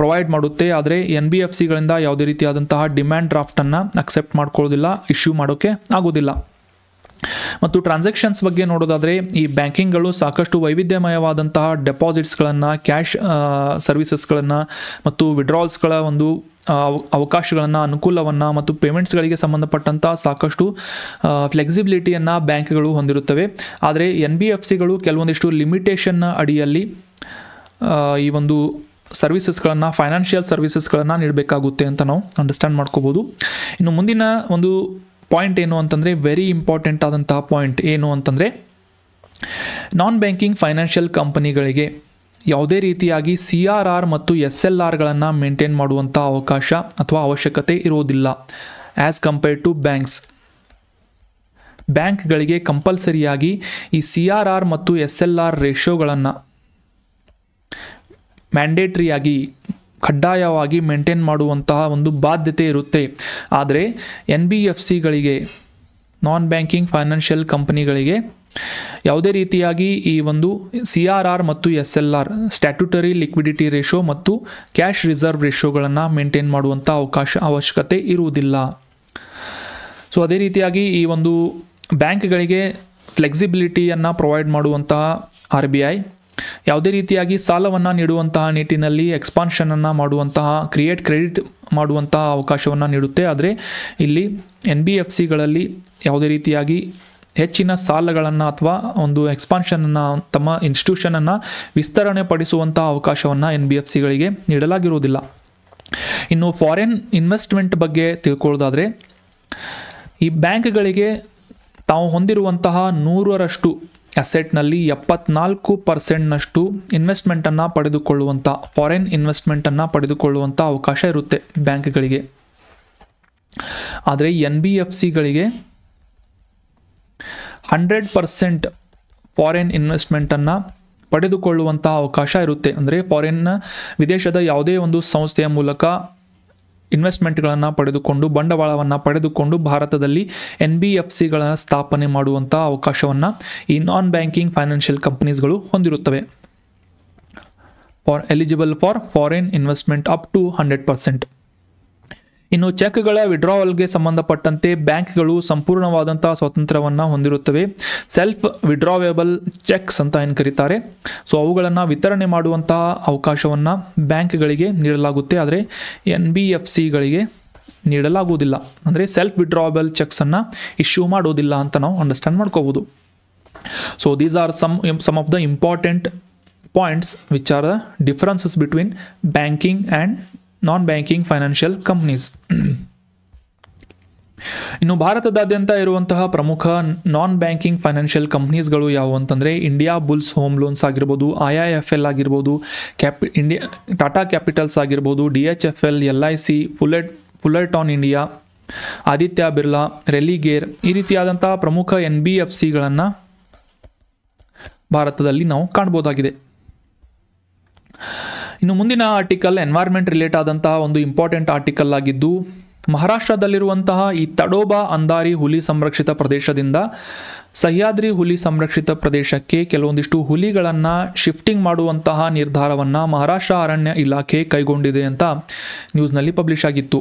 A: ಪ್ರೊವೈಡ್ ಮಾಡುತ್ತೆ ಆದರೆ ಎನ್ ಬಿ ಎಫ್ ಸಿಗಳಿಂದ ಯಾವುದೇ ರೀತಿಯಾದಂತಹ ಡಿಮ್ಯಾಂಡ್ ಡ್ರಾಫ್ಟನ್ನು ಅಕ್ಸೆಪ್ಟ್ ಮಾಡ್ಕೊಳ್ಳೋದಿಲ್ಲ ಇಶ್ಯೂ ಮಾಡೋಕ್ಕೆ ಆಗೋದಿಲ್ಲ ಮತ್ತು ಟ್ರಾನ್ಸಾಕ್ಷನ್ಸ್ ಬಗ್ಗೆ ನೋಡೋದಾದರೆ ಈ ಬ್ಯಾಂಕಿಂಗ್ಗಳು ಸಾಕಷ್ಟು ವೈವಿಧ್ಯಮಯವಾದಂತಹ ಡೆಪಾಸಿಟ್ಸ್ಗಳನ್ನು ಕ್ಯಾಶ್ ಸರ್ವಿಸಸ್ಗಳನ್ನು ಮತ್ತು ವಿಡ್ರಾಲ್ಸ್ಗಳ ಒಂದು ಅವಕಾಶಗಳನ್ನು ಅನುಕೂಲವನ್ನು ಮತ್ತು ಪೇಮೆಂಟ್ಸ್ಗಳಿಗೆ ಸಂಬಂಧಪಟ್ಟಂಥ ಸಾಕಷ್ಟು ಫ್ಲೆಕ್ಸಿಬಿಲಿಟಿಯನ್ನು ಬ್ಯಾಂಕ್ಗಳು ಹೊಂದಿರುತ್ತವೆ ಆದರೆ ಎನ್ ಬಿ ಎಫ್ ಸಿಗಳು ಕೆಲವೊಂದಿಷ್ಟು ಲಿಮಿಟೇಷನ್ನ ಅಡಿಯಲ್ಲಿ ಈ ಒಂದು ಸರ್ವಿಸಸ್ಗಳನ್ನು ಫೈನಾನ್ಷಿಯಲ್ ಸರ್ವಿಸಸ್ಗಳನ್ನು ನೀಡಬೇಕಾಗುತ್ತೆ ಅಂತ ನಾವು ಅಂಡರ್ಸ್ಟ್ಯಾಂಡ್ ಮಾಡ್ಕೋಬೋದು ಇನ್ನು ಮುಂದಿನ ಒಂದು ಪಾಯಿಂಟ್ ಏನು ಅಂತಂದರೆ ವೆರಿ ಇಂಪಾರ್ಟೆಂಟ್ ಆದಂತಹ ಪಾಯಿಂಟ್ ಏನು ಅಂತಂದರೆ ನಾನ್ ಬ್ಯಾಂಕಿಂಗ್ ಫೈನಾನ್ಷಿಯಲ್ ಕಂಪನಿಗಳಿಗೆ ಯಾವುದೇ ರೀತಿಯಾಗಿ ಸಿ ಆರ್ ಆರ್ ಮತ್ತು ಎಸ್ ಎಲ್ ಆರ್ಗಳನ್ನು ಮೇಂಟೈನ್ ಮಾಡುವಂಥ ಅವಕಾಶ ಅಥವಾ ಅವಶ್ಯಕತೆ ಇರುವುದಿಲ್ಲ ಆ್ಯಸ್ ಕಂಪೇರ್ಡ್ ಟು ಬ್ಯಾಂಕ್ಸ್ ಬ್ಯಾಂಕ್ಗಳಿಗೆ ಕಂಪಲ್ಸರಿಯಾಗಿ ಈ ಸಿ ಆರ್ ಆರ್ ಮತ್ತು ಎಸ್ ಎಲ್ ಆರ್ ರೇಷ್ಯೋಗಳನ್ನು ಮ್ಯಾಂಡೇಟ್ರಿಯಾಗಿ ಕಡ್ಡಾಯವಾಗಿ ಮೇಂಟೈನ್ ಮಾಡುವಂತಹ ಒಂದು ಬಾಧ್ಯತೆ ಇರುತ್ತೆ ಆದರೆ ಎನ್ ಬಿ ಎಫ್ ಸಿಗಳಿಗೆ ನಾನ್ ಬ್ಯಾಂಕಿಂಗ್ ಫೈನಾನ್ಷಿಯಲ್ ಕಂಪನಿಗಳಿಗೆ ಯಾವುದೇ ರೀತಿಯಾಗಿ ಈ ಒಂದು ಸಿ ಆರ್ ಆರ್ ಮತ್ತು S L R statutory liquidity ratio ಮತ್ತು ಕ್ಯಾಶ್ ರಿಸರ್ವ್ ರೇಷೋಗಳನ್ನು ಮೇಂಟೈನ್ ಮಾಡುವಂಥ ಅವಕಾಶ ಅವಶ್ಯಕತೆ ಇರುವುದಿಲ್ಲ ಸೊ ಅದೇ ರೀತಿಯಾಗಿ ಈ ಒಂದು ಬ್ಯಾಂಕ್ಗಳಿಗೆ ಫ್ಲೆಕ್ಸಿಬಿಲಿಟಿಯನ್ನು ಪ್ರೊವೈಡ್ ಮಾಡುವಂತಹ ಆರ್ ಬಿ ಐ ಯಾವುದೇ ರೀತಿಯಾಗಿ ಸಾಲವನ್ನು ನೀಡುವಂತಹ ನಿಟ್ಟಿನಲ್ಲಿ ಎಕ್ಸ್ಪಾನ್ಷನನ್ನು ಮಾಡುವಂತಹ ಕ್ರಿಯೇಟ್ ಕ್ರೆಡಿಟ್ ಮಾಡುವಂತಹ ಅವಕಾಶವನ್ನು ನೀಡುತ್ತೆ ಆದರೆ ಇಲ್ಲಿ ಎನ್ ಬಿ ಎಫ್ ಸಿಗಳಲ್ಲಿ ಯಾವುದೇ ರೀತಿಯಾಗಿ ಹೆಚ್ಚಿನ ಸಾಲಗಳನ್ನು ಅಥವಾ ಒಂದು ಎಕ್ಸ್ಪಾನ್ಷನನ್ನು ತಮ್ಮ ಇನ್ಸ್ಟಿಟ್ಯೂಷನನ್ನು ವಿಸ್ತರಣೆ ಪಡಿಸುವಂತಹ ಅವಕಾಶವನ್ನು ಎನ್ ಬಿ ಎಫ್ ಸಿಗಳಿಗೆ ನೀಡಲಾಗಿರುವುದಿಲ್ಲ ಇನ್ನು ಫಾರಿನ್ ಇನ್ವೆಸ್ಟ್ಮೆಂಟ್ ಬಗ್ಗೆ ತಿಳ್ಕೊಳ್ಳೋದಾದರೆ ಈ ಬ್ಯಾಂಕ್ಗಳಿಗೆ ತಾವು ಹೊಂದಿರುವಂತಹ ನೂರರಷ್ಟು ಅಸೆಟ್ನಲ್ಲಿ ಎಪ್ಪತ್ನಾಲ್ಕು ಪರ್ಸೆಂಟ್ನಷ್ಟು ಇನ್ವೆಸ್ಟ್ಮೆಂಟನ್ನು ಪಡೆದುಕೊಳ್ಳುವಂಥ ಫಾರಿನ್ ಇನ್ವೆಸ್ಟ್ಮೆಂಟನ್ನು ಪಡೆದುಕೊಳ್ಳುವಂಥ ಅವಕಾಶ ಇರುತ್ತೆ ಬ್ಯಾಂಕ್ಗಳಿಗೆ ಆದರೆ ಎನ್ ಬಿ ಎಫ್ ಸಿಗಳಿಗೆ ಹಂಡ್ರೆಡ್ ಪರ್ಸೆಂಟ್ ಫಾರಿನ್ ಇನ್ವೆಸ್ಟ್ಮೆಂಟನ್ನು ಪಡೆದುಕೊಳ್ಳುವಂಥ ಅವಕಾಶ ಇರುತ್ತೆ ಅಂದರೆ ಫಾರಿನ್ನ ವಿದೇಶದ ಯಾವುದೇ ಒಂದು ಸಂಸ್ಥೆಯ ಮೂಲಕ ಇನ್ವೆಸ್ಟ್ಮೆಂಟ್ಗಳನ್ನು ಪಡೆದುಕೊಂಡು ಬಂಡವಾಳವನ್ನು ಪಡೆದುಕೊಂಡು ಭಾರತದಲ್ಲಿ ಎನ್ ಬಿ ಎಫ್ ಸಿಗಳ ಸ್ಥಾಪನೆ ಮಾಡುವಂಥ ಅವಕಾಶವನ್ನು ಈ ನಾನ್ ಬ್ಯಾಂಕಿಂಗ್ ಫೈನಾನ್ಷಿಯಲ್ ಕಂಪನೀಸ್ಗಳು ಹೊಂದಿರುತ್ತವೆ for eligible for foreign investment up to hundred percent ಇನ್ನು ಚೆಕ್ಗಳ ವಿಡ್ರಾವಲ್ಗೆ ಸಂಬಂಧಪಟ್ಟಂತೆ ಬ್ಯಾಂಕ್ಗಳು ಸಂಪೂರ್ಣವಾದಂತಹ ಸ್ವಾತಂತ್ರ್ಯವನ್ನು ಹೊಂದಿರುತ್ತವೆ ಸೆಲ್ಫ್ ವಿಡ್ರಾವೇಬಲ್ ಚೆಕ್ಸ್ ಅಂತ ಏನು ಕರೀತಾರೆ ಸೊ ಅವುಗಳನ್ನು ವಿತರಣೆ ಮಾಡುವಂತಹ ಅವಕಾಶವನ್ನು ಬ್ಯಾಂಕ್ಗಳಿಗೆ ನೀಡಲಾಗುತ್ತೆ ಆದರೆ ಎನ್ ಬಿ ಎಫ್ ಸಿಗಳಿಗೆ ನೀಡಲಾಗುವುದಿಲ್ಲ ಅಂದರೆ ಸೆಲ್ಫ್ ವಿಡ್ರಾವಬಲ್ ಚೆಕ್ಸನ್ನು ಇಶ್ಯೂ ಮಾಡೋದಿಲ್ಲ ಅಂತ ನಾವು ಅಂಡರ್ಸ್ಟ್ಯಾಂಡ್ ಮಾಡ್ಕೋಬೋದು so these are some some of the important points which are the differences between banking and non banking financial companies ಇನ್ನು ಭಾರತದಾದ್ಯಂತ ಇರುವಂತಹ ಪ್ರಮುಖ ನಾನ್ ಬ್ಯಾಂಕಿಂಗ್ ಫೈನಾನ್ಷಿಯಲ್ ಕಂಪ್ನೀಸ್ಗಳು ಯಾವುವು ಅಂತಂದರೆ ಇಂಡಿಯಾ ಬುಲ್ಸ್ ಹೋಮ್ ಲೋನ್ಸ್ ಆಗಿರ್ಬೋದು ಐ ಐ ಎಫ್ ಎಲ್ ಆಗಿರ್ಬೋದು ಕ್ಯಾಪಿ ಇಂಡಿಯಾ ಟಾಟಾ ಕ್ಯಾಪಿಟಲ್ಸ್ ಆಗಿರ್ಬೋದು D H F L L I C Fullerton India Aditya Birla Religare ಈ ರೀತಿಯಾದಂತಹ ಪ್ರಮುಖ ಎನ್ ಬಿ ಎಫ್ ಸಿಗಳನ್ನು ಭಾರತದಲ್ಲಿ ನಾವು ಕಾಣ್ಬೋದಾಗಿದೆ ಇನ್ನು ಮುಂದಿನ ಆರ್ಟಿಕಲ್ ಎನ್ವೈರ್ಮೆಂಟ್ ರಿಲೇಟ್ ಆದಂತಹ ಒಂದು ಇಂಪಾರ್ಟೆಂಟ್ ಆರ್ಟಿಕಲ್ ಆಗಿದ್ದು ಮಹಾರಾಷ್ಟ್ರದಲ್ಲಿರುವಂತಹ ಈ ತಡೋಬಾ ಅಂದಾರಿ ಹುಲಿ ಸಂರಕ್ಷಿತ ಪ್ರದೇಶದಿಂದ ಸಹ್ಯಾದ್ರಿ ಹುಲಿ ಸಂರಕ್ಷಿತ ಪ್ರದೇಶಕ್ಕೆ ಕೆಲವೊಂದಿಷ್ಟು ಹುಲಿಗಳನ್ನು ಶಿಫ್ಟಿಂಗ್ ಮಾಡುವಂತಹ ನಿರ್ಧಾರವನ್ನು ಮಹಾರಾಷ್ಟ್ರ ಅರಣ್ಯ ಇಲಾಖೆ ಕೈಗೊಂಡಿದೆ ಅಂತ ನ್ಯೂಸ್ನಲ್ಲಿ ಪಬ್ಲಿಷ್ ಆಗಿತ್ತು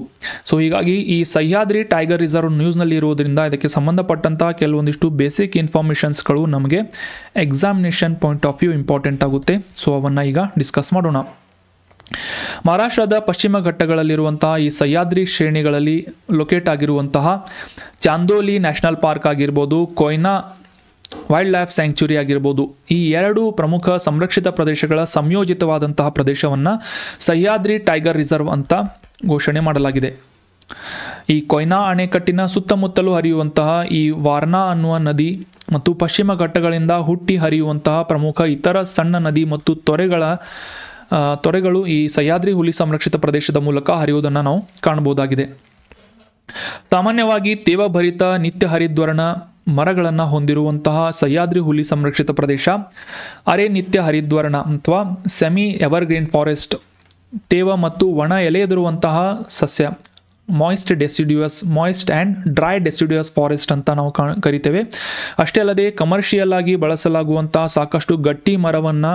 A: ಸೊ ಹೀಗಾಗಿ ಈ ಸಹ್ಯಾದ್ರಿ ಟೈಗರ್ ರಿಸರ್ವ್ ನ್ಯೂಸ್ನಲ್ಲಿ ಇರುವುದರಿಂದ ಇದಕ್ಕೆ ಸಂಬಂಧಪಟ್ಟಂತಹ ಕೆಲವೊಂದಿಷ್ಟು ಬೇಸಿಕ್ ಇನ್ಫಾರ್ಮೇಷನ್ಸ್ಗಳು ನಮಗೆ examination point of view important ಆಗುತ್ತೆ ಸೊ ಅವನ್ನು ಈಗ ಡಿಸ್ಕಸ್ ಮಾಡೋಣ ಮಹಾರಾಷ್ಟ್ರದ ಪಶ್ಚಿಮ ಘಟ್ಟಗಳಲ್ಲಿರುವಂತಹ ಈ ಸಹ್ಯಾದ್ರಿ ಶ್ರೇಣಿಗಳಲ್ಲಿ ಲೊಕೇಟ್ ಆಗಿರುವಂತಹ ಚಾಂದೋಲಿ ನ್ಯಾಷನಲ್ ಪಾರ್ಕ್ ಆಗಿರ್ಬೋದು ಕೊಯ್ನಾ ವೈಲ್ಡ್ ಲೈಫ್ ಸ್ಯಾಂಕ್ಚುರಿ ಆಗಿರ್ಬೋದು ಈ ಎರಡು ಪ್ರಮುಖ ಸಂರಕ್ಷಿತ ಪ್ರದೇಶಗಳ ಸಂಯೋಜಿತವಾದಂತಹ ಪ್ರದೇಶವನ್ನು ಸಹ್ಯಾದ್ರಿ ಟೈಗರ್ ರಿಸರ್ವ್ ಅಂತ ಘೋಷಣೆ ಮಾಡಲಾಗಿದೆ ಈ ಕೊಯ್ನಾ ಅಣೆಕಟ್ಟಿನ ಸುತ್ತಮುತ್ತಲೂ ಹರಿಯುವಂತಹ ಈ ವಾರ್ನಾ ಅನ್ನುವ ನದಿ ಮತ್ತು ಪಶ್ಚಿಮ ಘಟ್ಟಗಳಿಂದ ಹುಟ್ಟಿ ಹರಿಯುವಂತಹ ಪ್ರಮುಖ ಇತರ ಸಣ್ಣ ನದಿ ಮತ್ತು ತೊರೆಗಳ ತೊರೆಗಳು ಈ ಸಹ್ಯಾದ್ರಿ ಹುಲಿ ಸಂರಕ್ಷಿತ ಪ್ರದೇಶದ ಮೂಲಕ ಹರಿಯುವುದನ್ನು ನಾವು ಕಾಣಬಹುದಾಗಿದೆ ಸಾಮಾನ್ಯವಾಗಿ ತೇವಭರಿತ ನಿತ್ಯ ಹರಿದ್ವರ್ಣ ಮರಗಳನ್ನು ಹೊಂದಿರುವಂತಹ ಸಹ್ಯಾದ್ರಿ ಹುಲಿ ಸಂರಕ್ಷಿತ ಪ್ರದೇಶ ಅರೆ ನಿತ್ಯ ಹರಿದ್ವರ್ಣ ಅಥವಾ ಸೆಮಿ ಎವರ್ಗ್ರೀನ್ ಫಾರೆಸ್ಟ್ ತೇವ ಮತ್ತು ಒಣ ಎಲೆಯದಿರುವಂತಹ ಸಸ್ಯ moist deciduous moist and dry deciduous forest ಅಂತ ನಾವು ಕರಿತೇವೆ ಅಷ್ಟೇ ಅಲ್ಲದೆ ಕಮರ್ಷಿಯಲ್ ಆಗಿ ಬಳಸಲಾಗುವಂತಹ ಸಾಕಷ್ಟು ಗಟ್ಟಿ ಮರವನ್ನು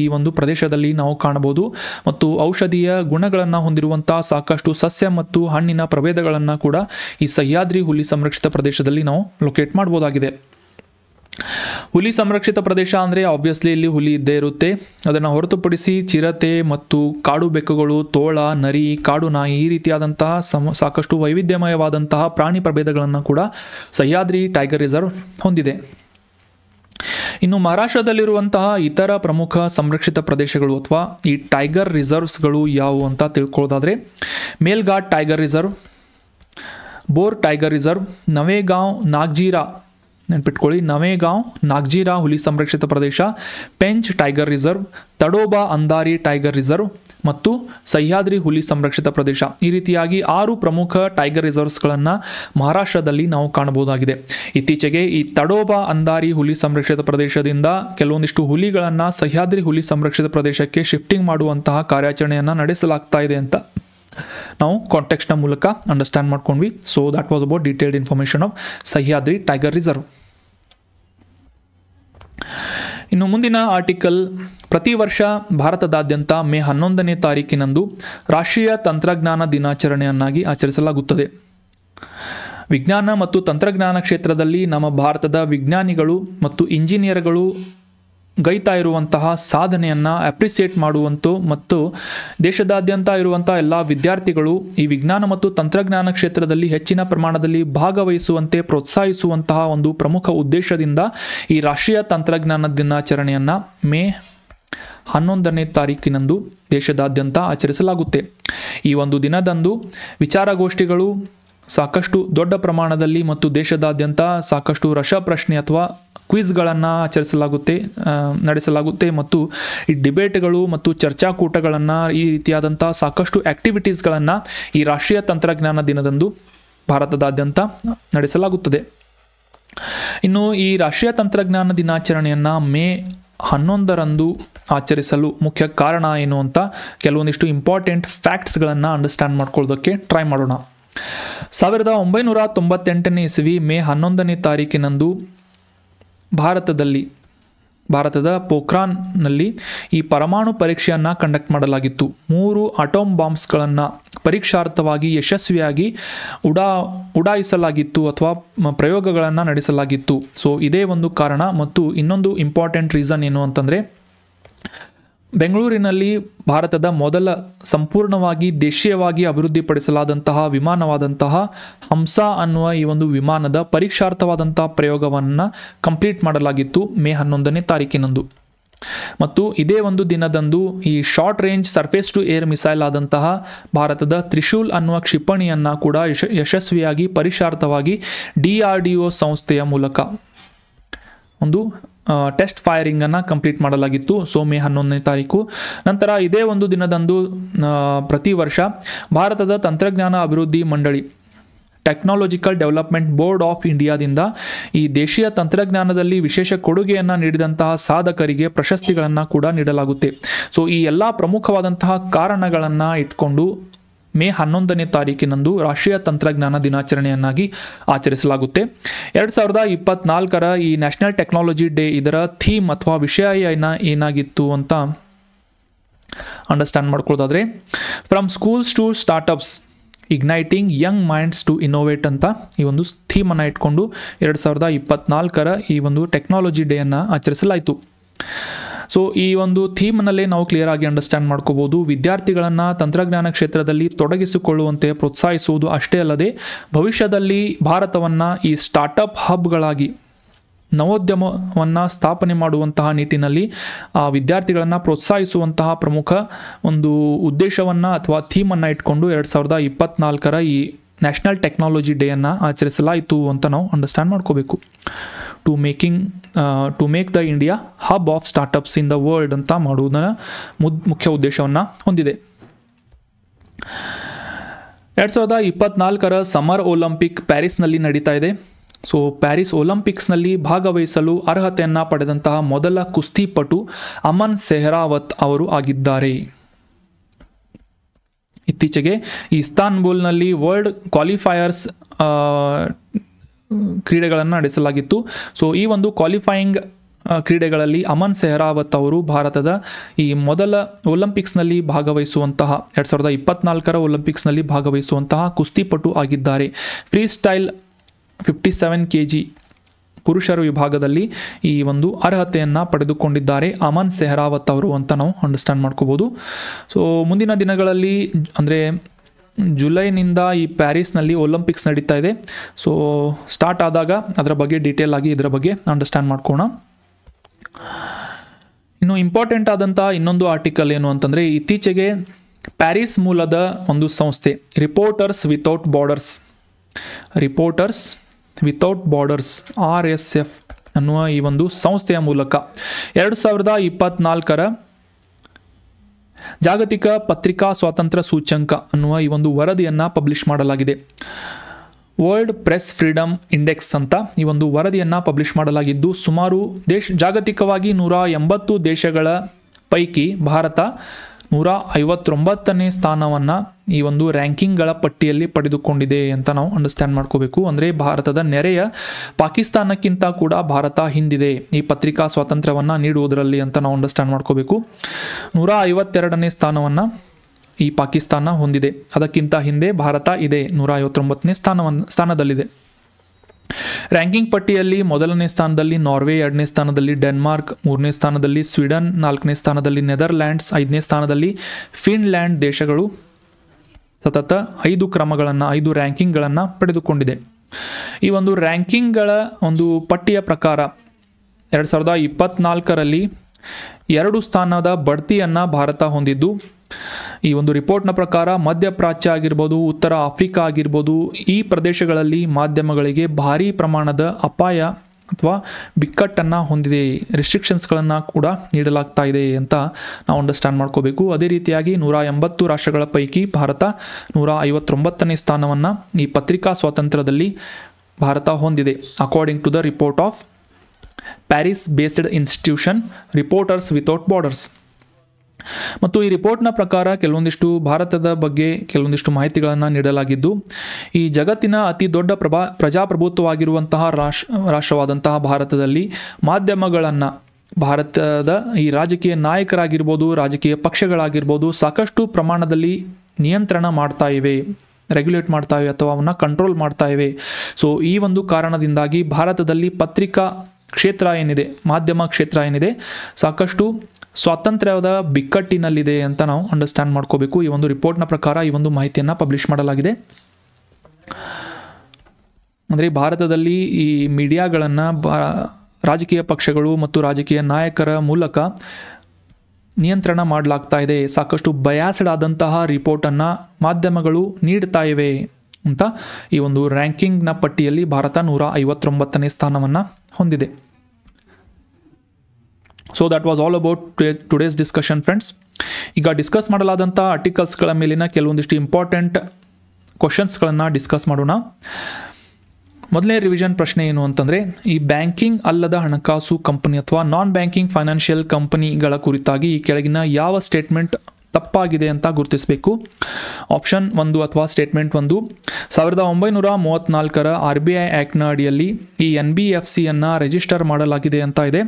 A: ಈ ಒಂದು ಪ್ರದೇಶದಲ್ಲಿ ನಾವು ಕಾಣಬಹುದು ಮತ್ತು ಔಷಧೀಯ ಗುಣಗಳನ್ನು ಹೊಂದಿರುವಂತಹ ಸಾಕಷ್ಟು ಸಸ್ಯ ಮತ್ತು ಹಣ್ಣಿನ ಪ್ರಭೇದಗಳನ್ನು ಕೂಡ ಈ ಸಹ್ಯಾದ್ರಿ ಹುಲಿ ಸಂರಕ್ಷಿತ ಪ್ರದೇಶದಲ್ಲಿ ನಾವು ಲೊಕೇಟ್ ಮಾಡಬಹುದಾಗಿದೆ ಹುಲಿ ಸಂರಕ್ಷಿತ ಪ್ರದೇಶ ಅಂದರೆ ಆಬ್ವಿಯಸ್ಲಿ ಇಲ್ಲಿ ಹುಲಿ ಇದ್ದೇ ಇರುತ್ತೆ ಅದನ್ನು ಹೊರತುಪಡಿಸಿ ಚಿರತೆ ಮತ್ತು ಕಾಡು ಬೆಕ್ಕುಗಳು ತೋಳ ನರಿ ಕಾಡು ನಾಯಿ ಈ ರೀತಿಯಾದಂತಹ ಸಮ ಸಾಕಷ್ಟು ವೈವಿಧ್ಯಮಯವಾದಂತಹ ಪ್ರಾಣಿ ಪ್ರಭೇದಗಳನ್ನು ಕೂಡ ಸಹ್ಯಾದ್ರಿ ಟೈಗರ್ ರಿಸರ್ವ್ ಹೊಂದಿದೆ ಇನ್ನು ಮಹಾರಾಷ್ಟ್ರದಲ್ಲಿರುವಂತಹ ಇತರ ಪ್ರಮುಖ ಸಂರಕ್ಷಿತ ಪ್ರದೇಶಗಳು ಅಥವಾ ಈ ಟೈಗರ್ ರಿಸರ್ವ್ಸ್ಗಳು ಯಾವುವು ಅಂತ ತಿಳ್ಕೊಳ್ಳೋದಾದರೆ Melghat tiger reserve Bor tiger reserve Navegaon Nagzira ನೆನ್ಪಿಟ್ಕೊಳ್ಳಿ ನವೇಗಾಂವ್ ನಾಗ್ಜೀರಾ ಹುಲಿ ಸಂರಕ್ಷಿತ ಪ್ರದೇಶ Pench tiger reserve Tadoba Andhari tiger reserve ಮತ್ತು ಸಹ್ಯಾದ್ರಿ ಹುಲಿ ಸಂರಕ್ಷಿತ ಪ್ರದೇಶ ಈ ರೀತಿಯಾಗಿ ಆರು ಪ್ರಮುಖ ಟೈಗರ್ ರಿಸರ್ವ್ಸ್ಗಳನ್ನು ಮಹಾರಾಷ್ಟ್ರದಲ್ಲಿ ನಾವು ಕಾಣಬಹುದಾಗಿದೆ ಇತ್ತೀಚೆಗೆ ಈ ತಡೋಬಾ ಅಂದಾರಿ ಹುಲಿ ಸಂರಕ್ಷಿತ ಪ್ರದೇಶದಿಂದ ಕೆಲವೊಂದಿಷ್ಟು ಹುಲಿಗಳನ್ನು ಸಹ್ಯಾದ್ರಿ ಹುಲಿ ಸಂರಕ್ಷಿತ ಪ್ರದೇಶಕ್ಕೆ ಶಿಫ್ಟಿಂಗ್ ಮಾಡುವಂತಹ ಕಾರ್ಯಾಚರಣೆಯನ್ನು ನಡೆಸಲಾಗ್ತಾ ಇದೆ ಅಂತ ನಾವು ಕಾಂಟೆಕ್ಸ್ಟ್ನ ಮೂಲಕ ಅಂಡರ್ಸ್ಟ್ಯಾಂಡ್ ಮಾಡ್ಕೊಂಡ್ವಿ so that was about detailed information of Sahyadri tiger reserve ಇನ್ನು ಮುಂದಿನ ಆರ್ಟಿಕಲ್ ಪ್ರತಿ ವರ್ಷ ಭಾರತದಾದ್ಯಂತ ಮೇ ಹನ್ನೊಂದನೇ ತಾರೀಕಿನಂದು ರಾಷ್ಟ್ರೀಯ ತಂತ್ರಜ್ಞಾನ ದಿನಾಚರಣೆಯನ್ನಾಗಿ ಆಚರಿಸಲಾಗುತ್ತದೆ ವಿಜ್ಞಾನ ಮತ್ತು ತಂತ್ರಜ್ಞಾನ ಕ್ಷೇತ್ರದಲ್ಲಿ ನಮ್ಮ ಭಾರತದ ವಿಜ್ಞಾನಿಗಳು ಮತ್ತು ಇಂಜಿನಿಯರ್ಗಳು ಗೈತಾ ಇರುವಂತಹ ಸಾಧನೆಯನ್ನು ಅಪ್ರಿಸಿಯೇಟ್ ಮಾಡುವಂತು ಮತ್ತು ದೇಶದಾದ್ಯಂತ ಇರುವಂಥ ಎಲ್ಲ ವಿದ್ಯಾರ್ಥಿಗಳು ಈ ವಿಜ್ಞಾನ ಮತ್ತು ತಂತ್ರಜ್ಞಾನ ಕ್ಷೇತ್ರದಲ್ಲಿ ಹೆಚ್ಚಿನ ಪ್ರಮಾಣದಲ್ಲಿ ಭಾಗವಹಿಸುವಂತೆ ಪ್ರೋತ್ಸಾಹಿಸುವಂತಹ ಒಂದು ಪ್ರಮುಖ ಉದ್ದೇಶದಿಂದ ಈ ರಾಷ್ಟ್ರೀಯ ತಂತ್ರಜ್ಞಾನ ದಿನಾಚರಣೆಯನ್ನು ಮೇ ಹನ್ನೊಂದನೇ ತಾರೀಕಿನಂದು ದೇಶದಾದ್ಯಂತ ಆಚರಿಸಲಾಗುತ್ತೆ ಈ ಒಂದು ದಿನದಂದು ವಿಚಾರಗೋಷ್ಠಿಗಳು ಸಾಕಷ್ಟು ದೊಡ್ಡ ಪ್ರಮಾಣದಲ್ಲಿ ಮತ್ತು ದೇಶದಾದ್ಯಂತ ಸಾಕಷ್ಟು ಪ್ರಶ್ನೆ ಅಥವಾ ಕ್ವಿಜ್ಗಳನ್ನು ಆಚರಿಸಲಾಗುತ್ತೆ ನಡೆಸಲಾಗುತ್ತೆ ಮತ್ತು ಈ ಡಿಬೇಟ್ಗಳು ಮತ್ತು ಚರ್ಚಾಕೂಟಗಳನ್ನು ಈ ರೀತಿಯಾದಂಥ ಸಾಕಷ್ಟು ಆ್ಯಕ್ಟಿವಿಟೀಸ್ಗಳನ್ನು ಈ ರಾಷ್ಟ್ರೀಯ ತಂತ್ರಜ್ಞಾನ ದಿನದಂದು ಭಾರತದಾದ್ಯಂತ ನಡೆಸಲಾಗುತ್ತದೆ ಇನ್ನು ಈ ರಾಷ್ಟ್ರೀಯ ತಂತ್ರಜ್ಞಾನ ದಿನಾಚರಣೆಯನ್ನು ಮೇ ಹನ್ನೊಂದರಂದು ಆಚರಿಸಲು ಮುಖ್ಯ ಕಾರಣ ಏನು ಅಂತ ಕೆಲವೊಂದಿಷ್ಟು ಇಂಪಾರ್ಟೆಂಟ್ ಫ್ಯಾಕ್ಟ್ಸ್ಗಳನ್ನು ಅಂಡರ್ಸ್ಟ್ಯಾಂಡ್ ಮಾಡ್ಕೊಳ್ಳೋದಕ್ಕೆ ಟ್ರೈ ಮಾಡೋಣ ಸಾವಿರದ ಒಂಬೈನೂರ ತೊಂಬತ್ತೆಂಟನೇ ಇಸವಿ ಮೇ ಹನ್ನೊಂದನೇ ತಾರೀಕಿನಂದು ಭಾರತದಲ್ಲಿ ಭಾರತದ ಪೋಖ್ರಾನ್ನಲ್ಲಿ ಈ ಪರಮಾಣು ಪರೀಕ್ಷೆಯನ್ನು ಕಂಡಕ್ಟ್ ಮಾಡಲಾಗಿತ್ತು ಮೂರು ಅಟೋಮ್ ಬಾಂಬ್ಸ್ಗಳನ್ನು ಪರೀಕ್ಷಾರ್ಥವಾಗಿ ಯಶಸ್ವಿಯಾಗಿ ಉಡಾ ಉಡಾಯಿಸಲಾಗಿತ್ತು ಅಥವಾ ಪ್ರಯೋಗಗಳನ್ನು ನಡೆಸಲಾಗಿತ್ತು ಸೊ ಇದೇ ಒಂದು ಕಾರಣ ಮತ್ತು ಇನ್ನೊಂದು ಇಂಪಾರ್ಟೆಂಟ್ ರೀಸನ್ ಏನು ಅಂತಂದರೆ ಬೆಂಗಳೂರಿನಲ್ಲಿ ಭಾರತದ ಮೊದಲ ಸಂಪೂರ್ಣವಾಗಿ ದೇಶೀಯವಾಗಿ ಅಭಿವೃದ್ಧಿಪಡಿಸಲಾದಂತಹ ವಿಮಾನವಾದಂತಹ ಹಂಸಾ ಅನ್ನುವ ಈ ಒಂದು ವಿಮಾನದ ಪರೀಕ್ಷಾರ್ಥವಾದಂತಹ ಪ್ರಯೋಗವನ್ನು ಕಂಪ್ಲೀಟ್ ಮಾಡಲಾಗಿತ್ತು ಮೇ ಹನ್ನೊಂದನೇ ತಾರೀಕಿನಂದು ಮತ್ತು ಇದೇ ಒಂದು ದಿನದಂದು ಈ short range surface to air missile ಆದಂತಹ ಭಾರತದ ತ್ರಿಶೂಲ್ ಅನ್ನುವ ಕ್ಷಿಪಣಿಯನ್ನು ಕೂಡ ಯಶ ಯಶಸ್ವಿಯಾಗಿ ಪರೀಕ್ಷಾರ್ಥವಾಗಿ ಡಿ ಆರ್ ಸಂಸ್ಥೆಯ ಮೂಲಕ ಒಂದು ಟೆಸ್ಟ್ ಫೈರಿಂಗನ್ನು ಕಂಪ್ಲೀಟ್ ಮಾಡಲಾಗಿತ್ತು ಸೊ ಮೇ ಹನ್ನೊಂದನೇ ತಾರೀಕು ನಂತರ ಇದೇ ಒಂದು ದಿನದಂದು ಪ್ರತಿ ವರ್ಷ ಭಾರತದ ತಂತ್ರಜ್ಞಾನ ಅಭಿವೃದ್ಧಿ ಮಂಡಳಿ ಟೆಕ್ನಾಲಜಿಕಲ್ ಡೆವಲಪ್ಮೆಂಟ್ ಬೋರ್ಡ್ ಆಫ್ ಇಂಡಿಯಾದಿಂದ ಈ ದೇಶೀಯ ತಂತ್ರಜ್ಞಾನದಲ್ಲಿ ವಿಶೇಷ ಕೊಡುಗೆಯನ್ನು ನೀಡಿದಂತಹ ಸಾಧಕರಿಗೆ ಪ್ರಶಸ್ತಿಗಳನ್ನು ಕೂಡ ನೀಡಲಾಗುತ್ತೆ ಸೊ ಈ ಎಲ್ಲ ಪ್ರಮುಖವಾದಂತಹ ಕಾರಣಗಳನ್ನು ಇಟ್ಕೊಂಡು ಮೇ ಹನ್ನೊಂದನೇ ತಾರೀಕಿನಂದು ರಾಷ್ಟ್ರೀಯ ತಂತ್ರಜ್ಞಾನ ದಿನಾಚರಣೆಯನ್ನಾಗಿ ಆಚರಿಸಲಾಗುತ್ತೆ ಎರಡು ಸಾವಿರದ ಇಪ್ಪತ್ನಾಲ್ಕರ ಈ ನ್ಯಾಷನಲ್ ಟೆಕ್ನಾಲಜಿ ಡೇ ಇದರ ಥೀಮ್ ಅಥವಾ ವಿಷಯ ಏನಾಗಿತ್ತು ಅಂತ ಅಂಡರ್ಸ್ಟ್ಯಾಂಡ್ ಮಾಡ್ಕೊಳ್ಳೋದಾದರೆ from schools to startups igniting young minds to innovate ಅಂತ ಈ ಒಂದು ಥೀಮನ್ನು ಇಟ್ಕೊಂಡು ಎರಡು ಸಾವಿರದ ಇಪ್ಪತ್ನಾಲ್ಕರ ಈ ಒಂದು ಟೆಕ್ನಾಲಜಿ ಡೇಯನ್ನು ಆಚರಿಸಲಾಯಿತು ಸೊ ಈ ಒಂದು ಥೀಮ್ನಲ್ಲೇ ನಾವು ಕ್ಲಿಯರ್ ಆಗಿ ಅಂಡರ್ಸ್ಟ್ಯಾಂಡ್ ಮಾಡ್ಕೋಬಹುದು ವಿದ್ಯಾರ್ಥಿಗಳನ್ನು ತಂತ್ರಜ್ಞಾನ ಕ್ಷೇತ್ರದಲ್ಲಿ ತೊಡಗಿಸಿಕೊಳ್ಳುವಂತೆ ಪ್ರೋತ್ಸಾಹಿಸುವುದು ಅಷ್ಟೇ ಅಲ್ಲದೆ ಭವಿಷ್ಯದಲ್ಲಿ ಭಾರತವನ್ನು ಈ ಸ್ಟಾರ್ಟಪ್ ಹಬ್ಗಳಾಗಿ ನವೋದ್ಯಮವನ್ನು ಸ್ಥಾಪನೆ ಮಾಡುವಂತಹ ನಿಟ್ಟಿನಲ್ಲಿ ಆ ವಿದ್ಯಾರ್ಥಿಗಳನ್ನು ಪ್ರೋತ್ಸಾಹಿಸುವಂತಹ ಪ್ರಮುಖ ಒಂದು ಉದ್ದೇಶವನ್ನು ಅಥವಾ ಥೀಮನ್ನು ಇಟ್ಕೊಂಡು ಎರಡು ಸಾವಿರದ ಇಪ್ಪತ್ತ್ನಾಲ್ಕರ ಈ ನ್ಯಾಷನಲ್ ಟೆಕ್ನಾಲಜಿ ಡೇಯನ್ನು ಆಚರಿಸಲಾಯಿತು ಅಂತ ನಾವು ಅಂಡರ್ಸ್ಟ್ಯಾಂಡ್ ಮಾಡ್ಕೋಬೇಕು to making to make the India hub of startups in the world ಅಂತ ಮಾಡುವುದನ್ನು ಮುದ್ ಮುಖ್ಯ ಉದ್ದೇಶವನ್ನು ಹೊಂದಿದೆ ಎರಡು ಸಾವಿರದ ಇಪ್ಪತ್ನಾಲ್ಕರ ಸಮರ್ ಒಲಂಪಿಕ್ ಪ್ಯಾರಿಸ್ನಲ್ಲಿ ನಡೀತಾ ಇದೆ ಸೊ ಪ್ಯಾರಿಸ್ ಒಲಂಪಿಕ್ಸ್ನಲ್ಲಿ ಭಾಗವಹಿಸಲು ಅರ್ಹತೆಯನ್ನು ಪಡೆದಂತಹ ಮೊದಲ ಕುಸ್ತಿಪಟು ಅಮನ್ ಸೆಹರಾವತ್ ಅವರು ಆಗಿದ್ದಾರೆ ಇತ್ತೀಚೆಗೆ ಇಸ್ತಾನ್ಬುಲ್ನಲ್ಲಿ ವರ್ಲ್ಡ್ ಕ್ವಾಲಿಫೈಯರ್ಸ್ ಕ್ರೀಡೆಗಳನ್ನು ನಡೆಸಲಾಗಿತ್ತು ಸೊ ಈ ಒಂದು ಕ್ವಾಲಿಫೈಯಿಂಗ್ ಕ್ರೀಡೆಗಳಲ್ಲಿ ಅಮನ್ ಸೆಹರಾವತ್ ಅವರು ಭಾರತದ ಈ ಮೊದಲ ಒಲಿಂಪಿಕ್ಸ್ನಲ್ಲಿ ಭಾಗವಹಿಸುವಂತಹ ಎರಡು ಸಾವಿರದ ಇಪ್ಪತ್ನಾಲ್ಕರ ಒಲಿಂಪಿಕ್ಸ್ನಲ್ಲಿ ಭಾಗವಹಿಸುವಂತಹ ಕುಸ್ತಿಪಟು ಆಗಿದ್ದಾರೆ freestyle fifty seven K G ಪುರುಷರ ವಿಭಾಗದಲ್ಲಿ ಈ ಒಂದು ಅರ್ಹತೆಯನ್ನು ಪಡೆದುಕೊಂಡಿದ್ದಾರೆ ಅಮನ್ ಸೆಹರಾವತ್ ಅವರು ಅಂತ ನಾವು ಅಂಡರ್ಸ್ಟ್ಯಾಂಡ್ ಮಾಡ್ಕೋಬೋದು ಸೊ ಮುಂದಿನ ದಿನಗಳಲ್ಲಿ ಅಂದರೆ ಜುಲೈನಿಂದ ಈ ಪ್ಯಾರಿಸ್ನಲ್ಲಿ ಒಲಿಂಪಿಕ್ಸ್ ನಡೀತಾ ಇದೆ ಸೊ ಸ್ಟಾರ್ಟ್ ಆದಾಗ ಅದರ ಬಗ್ಗೆ ಡೀಟೇಲ್ ಆಗಿ ಇದರ ಬಗ್ಗೆ ಅಂಡರ್ಸ್ಟ್ಯಾಂಡ್ ಮಾಡ್ಕೋಣ ಇನ್ನು ಇಂಪಾರ್ಟೆಂಟ್ ಆದಂಥ ಇನ್ನೊಂದು ಆರ್ಟಿಕಲ್ ಏನು ಅಂತಂದರೆ ಇತ್ತೀಚೆಗೆ ಪ್ಯಾರಿಸ್ ಮೂಲದ ಒಂದು ಸಂಸ್ಥೆ reporters without borders reporters without borders R S F ಅನ್ನುವ ಈ ಒಂದು ಸಂಸ್ಥೆಯ ಮೂಲಕ ಎರಡು ಸಾವಿರದ ಇಪ್ಪತ್ನಾಲ್ಕರ ಜಾಗತಿಕ ಪತ್ರಿಕಾ ಸ್ವಾತಂತ್ರ್ಯ ಸೂಚ್ಯಂಕ ಅನ್ನುವ ಈ ಒಂದು ವರದಿಯನ್ನು ಪಬ್ಲಿಷ್ ಮಾಡಲಾಗಿದೆ ವರ್ಲ್ಡ್ ಪ್ರೆಸ್ ಫ್ರೀಡಮ್ ಇಂಡೆಕ್ಸ್ ಅಂತ ಈ ಒಂದು ವರದಿಯನ್ನು ಪಬ್ಲಿಷ್ ಮಾಡಲಾಗಿದ್ದು ಸುಮಾರು ದೇಶ ಜಾಗತಿಕವಾಗಿ ನೂರ ಎಂಬತ್ತು ದೇಶಗಳ ಪೈಕಿ ಭಾರತ ನೂರ ಐವತ್ತೊಂಬತ್ತನೇ ಸ್ಥಾನವನ್ನು ಈ ಒಂದು ರ್ಯಾಂಕಿಂಗ್ಗಳ ಪಟ್ಟಿಯಲ್ಲಿ ಪಡೆದುಕೊಂಡಿದೆ ಅಂತ ನಾವು ಅಂಡರ್ಸ್ಟ್ಯಾಂಡ್ ಮಾಡ್ಕೋಬೇಕು ಅಂದರೆ ಭಾರತದ ನೆರೆಯ ಪಾಕಿಸ್ತಾನಕ್ಕಿಂತ ಕೂಡ ಭಾರತ ಹಿಂದಿದೆ ಈ ಪತ್ರಿಕಾ ಸ್ವಾತಂತ್ರ್ಯವನ್ನು ನೀಡುವುದರಲ್ಲಿ ಅಂತ ನಾವು ಅಂಡರ್ಸ್ಟ್ಯಾಂಡ್ ಮಾಡ್ಕೋಬೇಕು ನೂರ ಐವತ್ತೆರಡನೇ ಸ್ಥಾನವನ್ನು ಈ ಪಾಕಿಸ್ತಾನ ಹೊಂದಿದೆ ಅದಕ್ಕಿಂತ ಹಿಂದೆ ಭಾರತ ಇದೆ ನೂರ ಐವತ್ತೊಂಬತ್ತನೇ ಸ್ಥಾನವನ್ನು ಸ್ಥಾನದಲ್ಲಿದೆ ರ್ಯಾಂಕಿಂಗ್ ಪಟ್ಟಿಯಲ್ಲಿ ಮೊದಲನೇ ಸ್ಥಾನದಲ್ಲಿ ನಾರ್ವೆ ಎರಡನೇ ಸ್ಥಾನದಲ್ಲಿ ಡೆನ್ಮಾರ್ಕ್ ಮೂರನೇ ಸ್ಥಾನದಲ್ಲಿ ಸ್ವೀಡನ್ ನಾಲ್ಕನೇ ಸ್ಥಾನದಲ್ಲಿ ನೆದರ್ಲ್ಯಾಂಡ್ಸ್ ಐದನೇ ಸ್ಥಾನದಲ್ಲಿ ಫಿನ್ಲ್ಯಾಂಡ್ ದೇಶಗಳು ಸತತ ಐದು ಕ್ರಮಗಳನ್ನು ಐದು ರ್ಯಾಂಕಿಂಗ್ಗಳನ್ನು ಪಡೆದುಕೊಂಡಿದೆ ಈ ಒಂದು ರ್ಯಾಂಕಿಂಗ್ಗಳ ಒಂದು ಪಟ್ಟಿಯ ಪ್ರಕಾರ ಎರಡು ಸಾವಿರದ ಇಪ್ಪತ್ನಾಲ್ಕರಲ್ಲಿ ಎರಡು ಸ್ಥಾನದ ಬಡ್ತಿಯನ್ನು ಭಾರತ ಹೊಂದಿದ್ದು ಈ ಒಂದು ರಿಪೋರ್ಟ್ನ ಪ್ರಕಾರ ಮಧ್ಯಪ್ರಾಚ್ಯ ಆಗಿರ್ಬೋದು ಉತ್ತರ ಆಫ್ರಿಕಾ ಆಗಿರ್ಬೋದು ಈ ಪ್ರದೇಶಗಳಲ್ಲಿ ಮಾಧ್ಯಮಗಳಿಗೆ ಭಾರೀ ಪ್ರಮಾಣದ ಅಪಾಯ ಅಥವಾ ಬಿಕ್ಕಟ್ಟನ್ನು ಹೊಂದಿದೆ ರೆಸ್ಟ್ರಿಕ್ಷನ್ಸ್ಗಳನ್ನು ಕೂಡ ನೀಡಲಾಗ್ತಾ ಇದೆ ಅಂತ ನಾವು ಅಂಡರ್ಸ್ಟ್ಯಾಂಡ್ ಮಾಡ್ಕೋಬೇಕು ಅದೇ ರೀತಿಯಾಗಿ ನೂರ ಎಂಬತ್ತು ರಾಷ್ಟ್ರಗಳ ಪೈಕಿ ಭಾರತ ನೂರ ಐವತ್ತೊಂಬತ್ತನೇ ಸ್ಥಾನವನ್ನು ಈ ಪತ್ರಿಕಾ ಸ್ವಾತಂತ್ರ್ಯದಲ್ಲಿ ಭಾರತ ಹೊಂದಿದೆ according to the report of Paris based institution reporters without borders ಮತ್ತು ಈ ರಿಪೋರ್ಟ್ನ ಪ್ರಕಾರ ಕೆಲವೊಂದಿಷ್ಟು ಭಾರತದ ಬಗ್ಗೆ ಕೆಲವೊಂದಿಷ್ಟು ಮಾಹಿತಿಗಳನ್ನು ನೀಡಲಾಗಿದ್ದು ಈ ಜಗತ್ತಿನ ಅತಿ ದೊಡ್ಡ ಪ್ರಭಾ ಪ್ರಜಾಪ್ರಭುತ್ವವಾಗಿರುವಂತಹ ರಾಷ್ ರಾಷ್ಟ್ರವಾದಂತಹ ಭಾರತದಲ್ಲಿ ಮಾಧ್ಯಮಗಳನ್ನು ಭಾರತದ ಈ ರಾಜಕೀಯ ನಾಯಕರಾಗಿರ್ಬೋದು ರಾಜಕೀಯ ಪಕ್ಷಗಳಾಗಿರ್ಬೋದು ಸಾಕಷ್ಟು ಪ್ರಮಾಣದಲ್ಲಿ ನಿಯಂತ್ರಣ ಮಾಡ್ತಾ ಇವೆ ರೆಗ್ಯುಲೇಟ್ ಮಾಡ್ತಾ ಇವೆ ಅಥವಾ ಅವನ್ನ ಕಂಟ್ರೋಲ್ ಮಾಡ್ತಾ ಇವೆ ಸೊ ಈ ಒಂದು ಕಾರಣದಿಂದಾಗಿ ಭಾರತದಲ್ಲಿ ಪತ್ರಿಕಾ ಕ್ಷೇತ್ರ ಏನಿದೆ ಮಾಧ್ಯಮ ಕ್ಷೇತ್ರ ಏನಿದೆ ಸಾಕಷ್ಟು ಸ್ವಾತಂತ್ರ್ಯದ ಬಿಕ್ಕಟ್ಟಿನಲ್ಲಿದೆ ಅಂತ ನಾವು ಅಂಡರ್ಸ್ಟ್ಯಾಂಡ್ ಮಾಡ್ಕೋಬೇಕು ಈ ಒಂದು ರಿಪೋರ್ಟ್ನ ಪ್ರಕಾರ ಈ ಒಂದು ಮಾಹಿತಿಯನ್ನು ಪಬ್ಲಿಷ್ ಮಾಡಲಾಗಿದೆ ಅಂದರೆ ಭಾರತದಲ್ಲಿ ಈ ಮೀಡಿಯಾಗಳನ್ನು ಬಾ ರಾಜಕೀಯ ಪಕ್ಷಗಳು ಮತ್ತು ರಾಜಕೀಯ ನಾಯಕರ ಮೂಲಕ ನಿಯಂತ್ರಣ ಮಾಡಲಾಗ್ತಾ ಇದೆ ಸಾಕಷ್ಟು ಬಯಾಸ್ಡ್ ಆದಂತಹ ರಿಪೋರ್ಟನ್ನು ಮಾಧ್ಯಮಗಳು ನೀಡ್ತಾ ಇವೆ ಅಂತ ಈ ಒಂದು ರ್ಯಾಂಕಿಂಗ್ನ ಪಟ್ಟಿಯಲ್ಲಿ ಭಾರತ ನೂರ ಐವತ್ತೊಂಬತ್ತನೇ ಸ್ಥಾನವನ್ನು ಹೊಂದಿದೆ so that was all about today's discussion friends ಈಗ ಡಿಸ್ಕಸ್ ಮಾಡಲಾದಂಥ ಆರ್ಟಿಕಲ್ಸ್ಗಳ ಮೇಲಿನ ಕೆಲವೊಂದಿಷ್ಟು ಇಂಪಾರ್ಟೆಂಟ್ ಕ್ವಶನ್ಸ್ಗಳನ್ನು ಡಿಸ್ಕಸ್ ಮಾಡೋಣ ಮೊದಲನೇ ರಿವಿಷನ್ ಪ್ರಶ್ನೆ ಏನು ಅಂತಂದರೆ ಈ ಬ್ಯಾಂಕಿಂಗ್ ಅಲ್ಲದ ಹಣಕಾಸು ಕಂಪನಿ ಅಥವಾ ನಾನ್ ಬ್ಯಾಂಕಿಂಗ್ ಫೈನಾನ್ಷಿಯಲ್ ಕಂಪನಿಗಳ ಕುರಿತಾಗಿ ಈ ಕೆಳಗಿನ ಯಾವ ಸ್ಟೇಟ್ಮೆಂಟ್ ತಪ್ಪಾಗಿದೆ ಅಂತ ಗುರುತಿಸಬೇಕು ಆಪ್ಷನ್ ಒಂದು ಅಥವಾ ಸ್ಟೇಟ್ಮೆಂಟ್ ಒಂದು ಸಾವಿರದ ಒಂಬೈನೂರ ಮೂವತ್ತ್ನಾಲ್ಕರ ಆರ್ ಬಿ ಐ ಆ್ಯಕ್ಟ್ನ ಅಡಿಯಲ್ಲಿ ಈ ಎನ್ ಬಿ ಎಫ್ ಸಿಯನ್ನು ರಿಜಿಸ್ಟರ್ ಮಾಡಲಾಗಿದೆ ಅಂತ ಇದೆ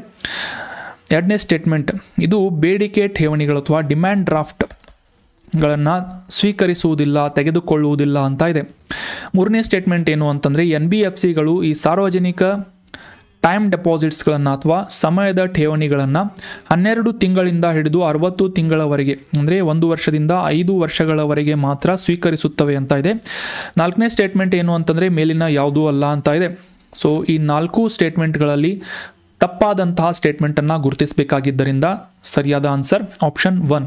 A: ಎರಡನೇ ಸ್ಟೇಟ್ಮೆಂಟ್ ಇದು ಬೇಡಿಕೆ ಠೇವಣಿಗಳು ಅಥವಾ ಡಿಮ್ಯಾಂಡ್ ಡ್ರಾಫ್ಟ್ ಗಳನ್ನು ಸ್ವೀಕರಿಸುವುದಿಲ್ಲ ತೆಗೆದುಕೊಳ್ಳುವುದಿಲ್ಲ ಅಂತ ಇದೆ ಮೂರನೇ ಸ್ಟೇಟ್ಮೆಂಟ್ ಏನು ಅಂತಂದರೆ ಎನ್ ಬಿ ಎಫ್ ಸಿಗಳು ಈ ಸಾರ್ವಜನಿಕ ಟೈಮ್ ಡೆಪಾಸಿಟ್ಸ್ಗಳನ್ನು ಅಥವಾ ಸಮಯದ ಠೇವಣಿಗಳನ್ನು ಹನ್ನೆರಡು ತಿಂಗಳಿಂದ ಹಿಡಿದು ಅರವತ್ತು ತಿಂಗಳವರೆಗೆ ಅಂದರೆ ಒಂದು ವರ್ಷದಿಂದ ಐದು ವರ್ಷಗಳವರೆಗೆ ಮಾತ್ರ ಸ್ವೀಕರಿಸುತ್ತವೆ ಅಂತ ಇದೆ ನಾಲ್ಕನೇ ಸ್ಟೇಟ್ಮೆಂಟ್ ಏನು ಅಂತಂದರೆ ಮೇಲಿನ ಯಾವುದೂ ಅಲ್ಲ ಅಂತ ಇದೆ ಸೊ ಈ ನಾಲ್ಕು ಸ್ಟೇಟ್ಮೆಂಟ್ಗಳಲ್ಲಿ ತಪ್ಪಾದಂತಹ ಸ್ಟೇಟ್ಮೆಂಟನ್ನು ಗುರುತಿಸಬೇಕಾಗಿದ್ದರಿಂದ ಸರಿಯಾದ answer option one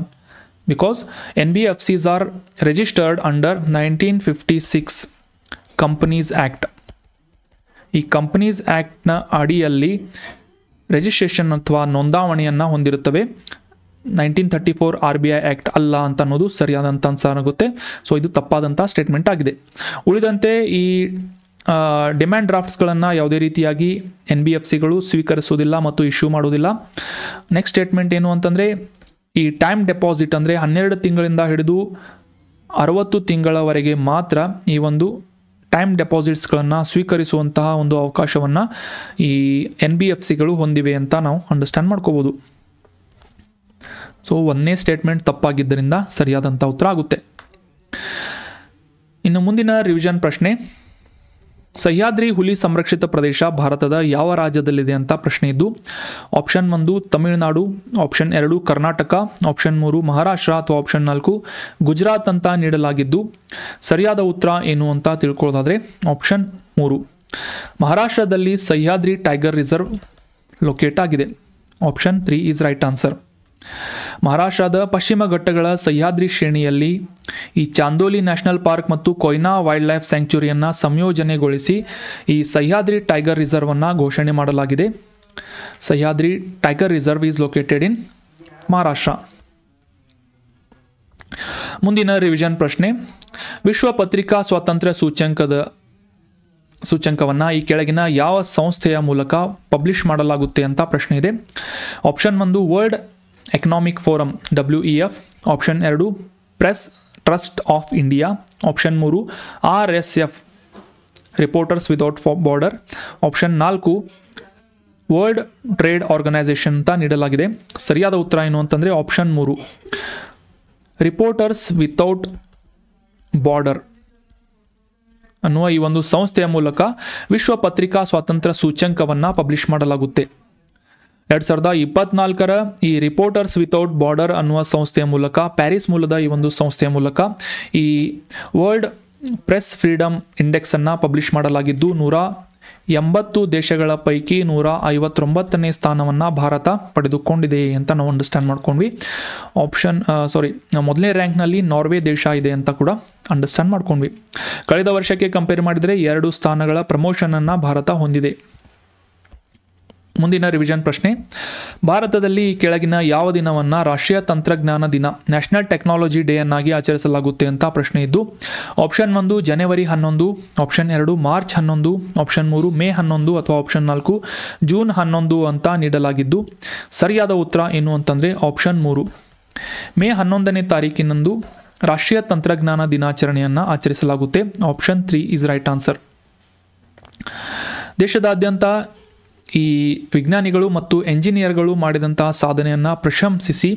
A: because N B F Cs are registered under nineteen fifty six companies act ಈ ಕಂಪನೀಸ್ ಆ್ಯಕ್ಟ್ನ ಅಡಿಯಲ್ಲಿ ರಿಜಿಸ್ಟ್ರೇಷನ್ ಅಥವಾ ನೋಂದಾವಣೆಯನ್ನು ಹೊಂದಿರುತ್ತವೆ nineteen thirty four R B I act ಅಲ್ಲ ಅಂತ ಅನ್ನೋದು ಸರಿಯಾದಂಥ ಆನ್ಸರ್ ಆಗುತ್ತೆ ಸೊ ಇದು ತಪ್ಪಾದಂಥ ಸ್ಟೇಟ್ಮೆಂಟ್ ಆಗಿದೆ ಉಳಿದಂತೆ ಈ ಡಿಮ್ಯಾಂಡ್ ಡ್ರಾಫ್ಟ್ಸ್ಗಳನ್ನು ಯಾವುದೇ ರೀತಿಯಾಗಿ ಎನ್ ಬಿ ಎಫ್ ಸಿಗಳು ಸ್ವೀಕರಿಸುವುದಿಲ್ಲ ಮತ್ತು ಇಶ್ಯೂ ಮಾಡುವುದಿಲ್ಲ ನೆಕ್ಸ್ಟ್ ಸ್ಟೇಟ್ಮೆಂಟ್ ಏನು ಅಂತಂದರೆ ಈ ಟೈಮ್ ಡೆಪಾಸಿಟ್ ಅಂದರೆ ಹನ್ನೆರಡು ತಿಂಗಳಿಂದ ಹಿಡಿದು ಅರವತ್ತು ತಿಂಗಳವರೆಗೆ ಮಾತ್ರ ಈ ಒಂದು ಟೈಮ್ ಡೆಪಾಸಿಟ್ಸ್ಗಳನ್ನು ಸ್ವೀಕರಿಸುವಂತಹ ಒಂದು ಅವಕಾಶವನ್ನು ಈ ಎನ್ ಬಿ ಎಫ್ ಸಿಗಳು ಹೊಂದಿವೆ ಅಂತ ನಾವು ಅಂಡರ್ಸ್ಟ್ಯಾಂಡ್ ಮಾಡ್ಕೋಬೋದು ಸೊ ಒಂದನೇ ಸ್ಟೇಟ್ಮೆಂಟ್ ತಪ್ಪಾಗಿದ್ದರಿಂದ ಸರಿಯಾದಂಥ ಉತ್ತರ ಆಗುತ್ತೆ ಇನ್ನು ಮುಂದಿನ ರಿವಿಷನ್ ಪ್ರಶ್ನೆ ಸಹ್ಯಾದ್ರಿ ಹುಲಿ ಸಂರಕ್ಷಿತ ಪ್ರದೇಶ ಭಾರತದ ಯಾವ ರಾಜ್ಯದಲ್ಲಿದೆ ಅಂತ ಪ್ರಶ್ನೆ ಇದ್ದು ಆಪ್ಷನ್ ಒಂದು ತಮಿಳುನಾಡು ಆಪ್ಷನ್ ಎರಡು ಕರ್ನಾಟಕ ಆಪ್ಷನ್ ಮೂರು ಮಹಾರಾಷ್ಟ್ರ ಅಥವಾ ಆಪ್ಷನ್ ನಾಲ್ಕು ಗುಜರಾತ್ ಅಂತ ನೀಡಲಾಗಿದ್ದು ಸರಿಯಾದ ಉತ್ತರ ಏನು ಅಂತ ತಿಳ್ಕೊಳ್ಳೋದಾದರೆ ಆಪ್ಷನ್ ಮೂರು ಮಹಾರಾಷ್ಟ್ರದಲ್ಲಿ ಸಹ್ಯಾದ್ರಿ ಟೈಗರ್ ರಿಸರ್ವ್ ಲೊಕೇಟ್ ಆಗಿದೆ option three is right answer ಮಹಾರಾಷ್ಟ್ರದ ಪಶ್ಚಿಮ ಘಟ್ಟಗಳ ಸಹ್ಯಾದ್ರಿ ಶ್ರೇಣಿಯಲ್ಲಿ ಈ ಚಾಂದೋಲಿ ನ್ಯಾಷನಲ್ ಪಾರ್ಕ್ ಮತ್ತು ಕೊಯ್ನಾ ವೈಲ್ಡ್ ಲೈಫ್ ಸ್ಯಾಂಕ್ಚುರಿಯನ್ನು ಸಂಯೋಜನೆಗೊಳಿಸಿ ಈ ಸಹ್ಯಾದ್ರಿ ಟೈಗರ್ ರಿಸರ್ವನ್ನು ಘೋಷಣೆ ಮಾಡಲಾಗಿದೆ Sahyadri tiger reserve is located in Maharashtra ಮುಂದಿನ ರಿವಿಷನ್ ಪ್ರಶ್ನೆ ವಿಶ್ವ ಪತ್ರಿಕಾ ಸ್ವಾತಂತ್ರ್ಯ ಸೂಚ್ಯಂಕದ ಸೂಚ್ಯಂಕವನ್ನು ಈ ಕೆಳಗಿನ ಯಾವ ಸಂಸ್ಥೆಯ ಮೂಲಕ ಪಬ್ಲಿಷ್ ಮಾಡಲಾಗುತ್ತೆ ಅಂತ ಪ್ರಶ್ನೆ ಇದೆ ಆಪ್ಷನ್ ಒಂದು world economic forum W E F option ಎರಡು press trust of India option ಮೂರು R S F reporters without border option ನಾಲ್ಕು ವರ್ಲ್ಡ್ ಟ್ರೇಡ್ ಆರ್ಗನೈಸೇಷನ್ ಅಂತ ನೀಡಲಾಗಿದೆ ಸರಿಯಾದ ಉತ್ತರ ಏನು ಅಂತಂದರೆ ಆಪ್ಷನ್ ಮೂರು ರಿಪೋರ್ಟರ್ಸ್ ವಿತೌಟ್ ಬಾರ್ಡರ್ ಅನ್ನುವ ಈ ಒಂದು ಸಂಸ್ಥೆಯ ಮೂಲಕ ವಿಶ್ವ ಪತ್ರಿಕಾ ಸ್ವಾತಂತ್ರ್ಯ ಸೂಚ್ಯಂಕವನ್ನು ಪಬ್ಲಿಷ್ ಮಾಡಲಾಗುತ್ತೆ ಎರಡು ಸಾವಿರದ ಇಪ್ಪತ್ನಾಲ್ಕರ ಈ ರಿಪೋರ್ಟರ್ಸ್ ವಿತೌಟ್ ಬಾರ್ಡರ್ ಅನ್ನುವ ಸಂಸ್ಥೆಯ ಮೂಲಕ ಪ್ಯಾರಿಸ್ ಮೂಲದ ಈ ಒಂದು ಸಂಸ್ಥೆಯ ಮೂಲಕ ಈ ವರ್ಲ್ಡ್ ಪ್ರೆಸ್ ಫ್ರೀಡಮ್ ಇಂಡೆಕ್ಸನ್ನು ಪಬ್ಲಿಷ್ ಮಾಡಲಾಗಿದ್ದು ನೂರ ಎಂಬತ್ತು ದೇಶಗಳ ಪೈಕಿ ನೂರ ಐವತ್ತೊಂಬತ್ತನೇ ಸ್ಥಾನವನ್ನು ಭಾರತ ಪಡೆದುಕೊಂಡಿದೆ ಅಂತ ನಾವು ಅಂಡರ್ಸ್ಟ್ಯಾಂಡ್ ಮಾಡ್ಕೊಂಡ್ವಿ ಆಪ್ಷನ್ ಸಾರಿ ಮೊದಲನೇ ರ್ಯಾಂಕ್ನಲ್ಲಿ ನಾರ್ವೆ ದೇಶ ಇದೆ ಅಂತ ಕೂಡ ಅಂಡರ್ಸ್ಟ್ಯಾಂಡ್ ಮಾಡ್ಕೊಂಡ್ವಿ ಕಳೆದ ವರ್ಷಕ್ಕೆ ಕಂಪೇರ್ ಮಾಡಿದರೆ ಎರಡು ಸ್ಥಾನಗಳ ಪ್ರಮೋಷನನ್ನು ಭಾರತ ಹೊಂದಿದೆ ಮುಂದಿನ ರಿವಿಷನ್ ಪ್ರಶ್ನೆ ಭಾರತದಲ್ಲಿ ಕೆಳಗಿನ ಯಾವ ದಿನವನ್ನು ರಾಷ್ಟ್ರೀಯ ತಂತ್ರಜ್ಞಾನ ದಿನ ನ್ಯಾಷನಲ್ ಟೆಕ್ನಾಲಜಿ ಡೇಯನ್ನಾಗಿ ಆಚರಿಸಲಾಗುತ್ತೆ ಅಂತ ಪ್ರಶ್ನೆ ಇದ್ದು ಆಪ್ಷನ್ ಒಂದು ಜನವರಿ ಹನ್ನೊಂದು ಆಪ್ಷನ್ ಎರಡು ಮಾರ್ಚ್ ಹನ್ನೊಂದು ಆಪ್ಷನ್ ಮೂರು ಮೇ ಹನ್ನೊಂದು ಅಥವಾ ಆಪ್ಷನ್ ನಾಲ್ಕು ಜೂನ್ ಹನ್ನೊಂದು ಅಂತ ನೀಡಲಾಗಿದ್ದು ಸರಿಯಾದ ಉತ್ತರ ಏನು ಅಂತಂದರೆ ಆಪ್ಷನ್ ಮೂರು ಮೇ ಹನ್ನೊಂದನೇ ತಾರೀಕಿನಂದು ರಾಷ್ಟ್ರೀಯ ತಂತ್ರಜ್ಞಾನ ದಿನಾಚರಣೆಯನ್ನು ಆಚರಿಸಲಾಗುತ್ತೆ option three is right answer ದೇಶದಾದ್ಯಂತ ಈ ವಿಜ್ಞಾನಿಗಳು ಮತ್ತು ಎಂಜಿನಿಯರ್ಗಳು ಮಾಡಿದಂತಹ ಸಾಧನೆಯನ್ನು ಪ್ರಶಂಸಿಸಿ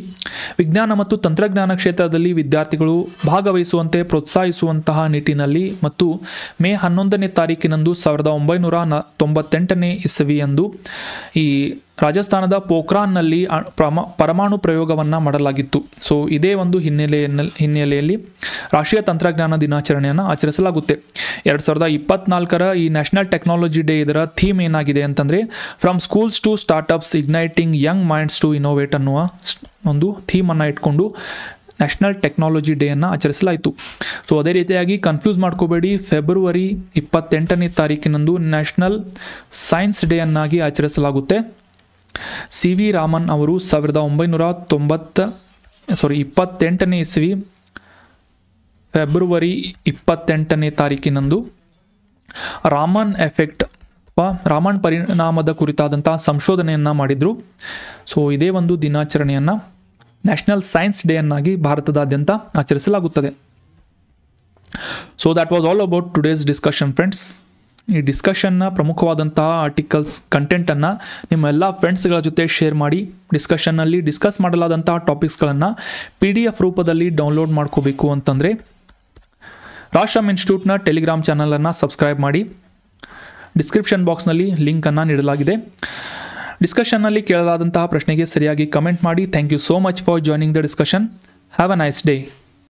A: ವಿಜ್ಞಾನ ಮತ್ತು ತಂತ್ರಜ್ಞಾನ ಕ್ಷೇತ್ರದಲ್ಲಿ ವಿದ್ಯಾರ್ಥಿಗಳು ಭಾಗವಹಿಸುವಂತೆ ಪ್ರೋತ್ಸಾಹಿಸುವಂತಹ ನಿಟ್ಟಿನಲ್ಲಿ ಮತ್ತು ಮೇ ಹನ್ನೊಂದನೇ ತಾರೀಕಿನಂದು ಸಾವಿರದ ಒಂಬೈನೂರ ನ ತೊಂಬತ್ತೆಂಟನೇ ಇಸವಿಯಂದು ಈ ರಾಜಸ್ಥಾನದ ಪೋಖ್ರಾನ್ನಲ್ಲಿ ಪ್ರಮ ಪರಮಾಣು ಪ್ರಯೋಗವನ್ನು ಮಾಡಲಾಗಿತ್ತು ಸೊ ಇದೇ ಒಂದು ಹಿನ್ನೆಲೆಯಲ್ಲಿ ಹಿನ್ನೆಲೆಯಲ್ಲಿ ರಾಷ್ಟ್ರೀಯ ತಂತ್ರಜ್ಞಾನ ದಿನಾಚರಣೆಯನ್ನು ಆಚರಿಸಲಾಗುತ್ತೆ ಎರಡು ಸಾವಿರದ ಇಪ್ಪತ್ನಾಲ್ಕರ ಈ ನ್ಯಾಷನಲ್ ಟೆಕ್ನಾಲಜಿ ಡೇ ಇದರ ಥೀಮ್ ಏನಾಗಿದೆ ಅಂತಂದರೆ from schools to startups igniting young minds to innovate ಅನ್ನುವ ಒಂದು ಥೀಮನ್ನು ಇಟ್ಕೊಂಡು ನ್ಯಾಷನಲ್ ಟೆಕ್ನಾಲಜಿ ಡೇಯನ್ನು ಆಚರಿಸಲಾಯಿತು ಸೊ ಅದೇ ರೀತಿಯಾಗಿ ಕನ್ಫ್ಯೂಸ್ ಮಾಡ್ಕೋಬೇಡಿ ಫೆಬ್ರವರಿ ಇಪ್ಪತ್ತೆಂಟನೇ ತಾರೀಕಿನಂದು ನ್ಯಾಷನಲ್ ಸೈನ್ಸ್ ಡೇಯನ್ನಾಗಿ ಆಚರಿಸಲಾಗುತ್ತೆ ಸಿ ವಿ ರಾಮನ್ ಅವರು ಸಾವಿರದ ಒಂಬೈನೂರ ತೊಂಬತ್ತ ಸಾರಿ ಇಪ್ಪತ್ತೆಂಟನೇ ಇಸ್ವಿ ಫೆಬ್ರವರಿ ಇಪ್ಪತ್ತೆಂಟನೇ ತಾರೀಕಿನಂದು ರಾಮನ್ ಎಫೆಕ್ಟ್ ಅಥವಾ ರಾಮನ್ ಪರಿಣಾಮದ ಕುರಿತಾದಂಥ ಸಂಶೋಧನೆಯನ್ನು ಮಾಡಿದರು ಸೊ ಇದೇ ಒಂದು ದಿನಾಚರಣೆಯನ್ನು ನ್ಯಾಷನಲ್ ಸೈನ್ಸ್ ಡೇಯನ್ನಾಗಿ ಭಾರತದಾದ್ಯಂತ ಆಚರಿಸಲಾಗುತ್ತದೆ so that was all about today's discussion friends ಈ ಡಿಸ್ಕಷನ್ನ ಪ್ರಮುಖವಾದಂತಹ ಆರ್ಟಿಕಲ್ಸ್ ಕಂಟೆಂಟನ್ನು ನಿಮ್ಮ ಎಲ್ಲ ಫ್ರೆಂಡ್ಸ್ಗಳ ಜೊತೆ ಶೇರ್ ಮಾಡಿ ಡಿಸ್ಕಷನ್ನಲ್ಲಿ ಡಿಸ್ಕಸ್ ಮಾಡಲಾದಂತಹ ಟಾಪಿಕ್ಸ್ಗಳನ್ನು ಪಿ ಡಿ ಎಫ್ ರೂಪದಲ್ಲಿ ಡೌನ್ಲೋಡ್ ಮಾಡ್ಕೋಬೇಕು ಅಂತಂದರೆ ರಾಶ್ರಮ್ ಇನ್ಸ್ಟಿಟ್ಯೂಟ್ನ ಟೆಲಿಗ್ರಾಮ್ ಚಾನಲನ್ನು ಸಬ್ಸ್ಕ್ರೈಬ್ ಮಾಡಿ ಡಿಸ್ಕ್ರಿಪ್ಷನ್ ಬಾಕ್ಸ್ನಲ್ಲಿ ಲಿಂಕನ್ನು ನೀಡಲಾಗಿದೆ ಡಿಸ್ಕಷನ್ನಲ್ಲಿ ಕೇಳಲಾದಂತಹ ಪ್ರಶ್ನೆಗೆ ಸರಿಯಾಗಿ ಕಮೆಂಟ್ ಮಾಡಿ thank you so much for joining the discussion have a nice day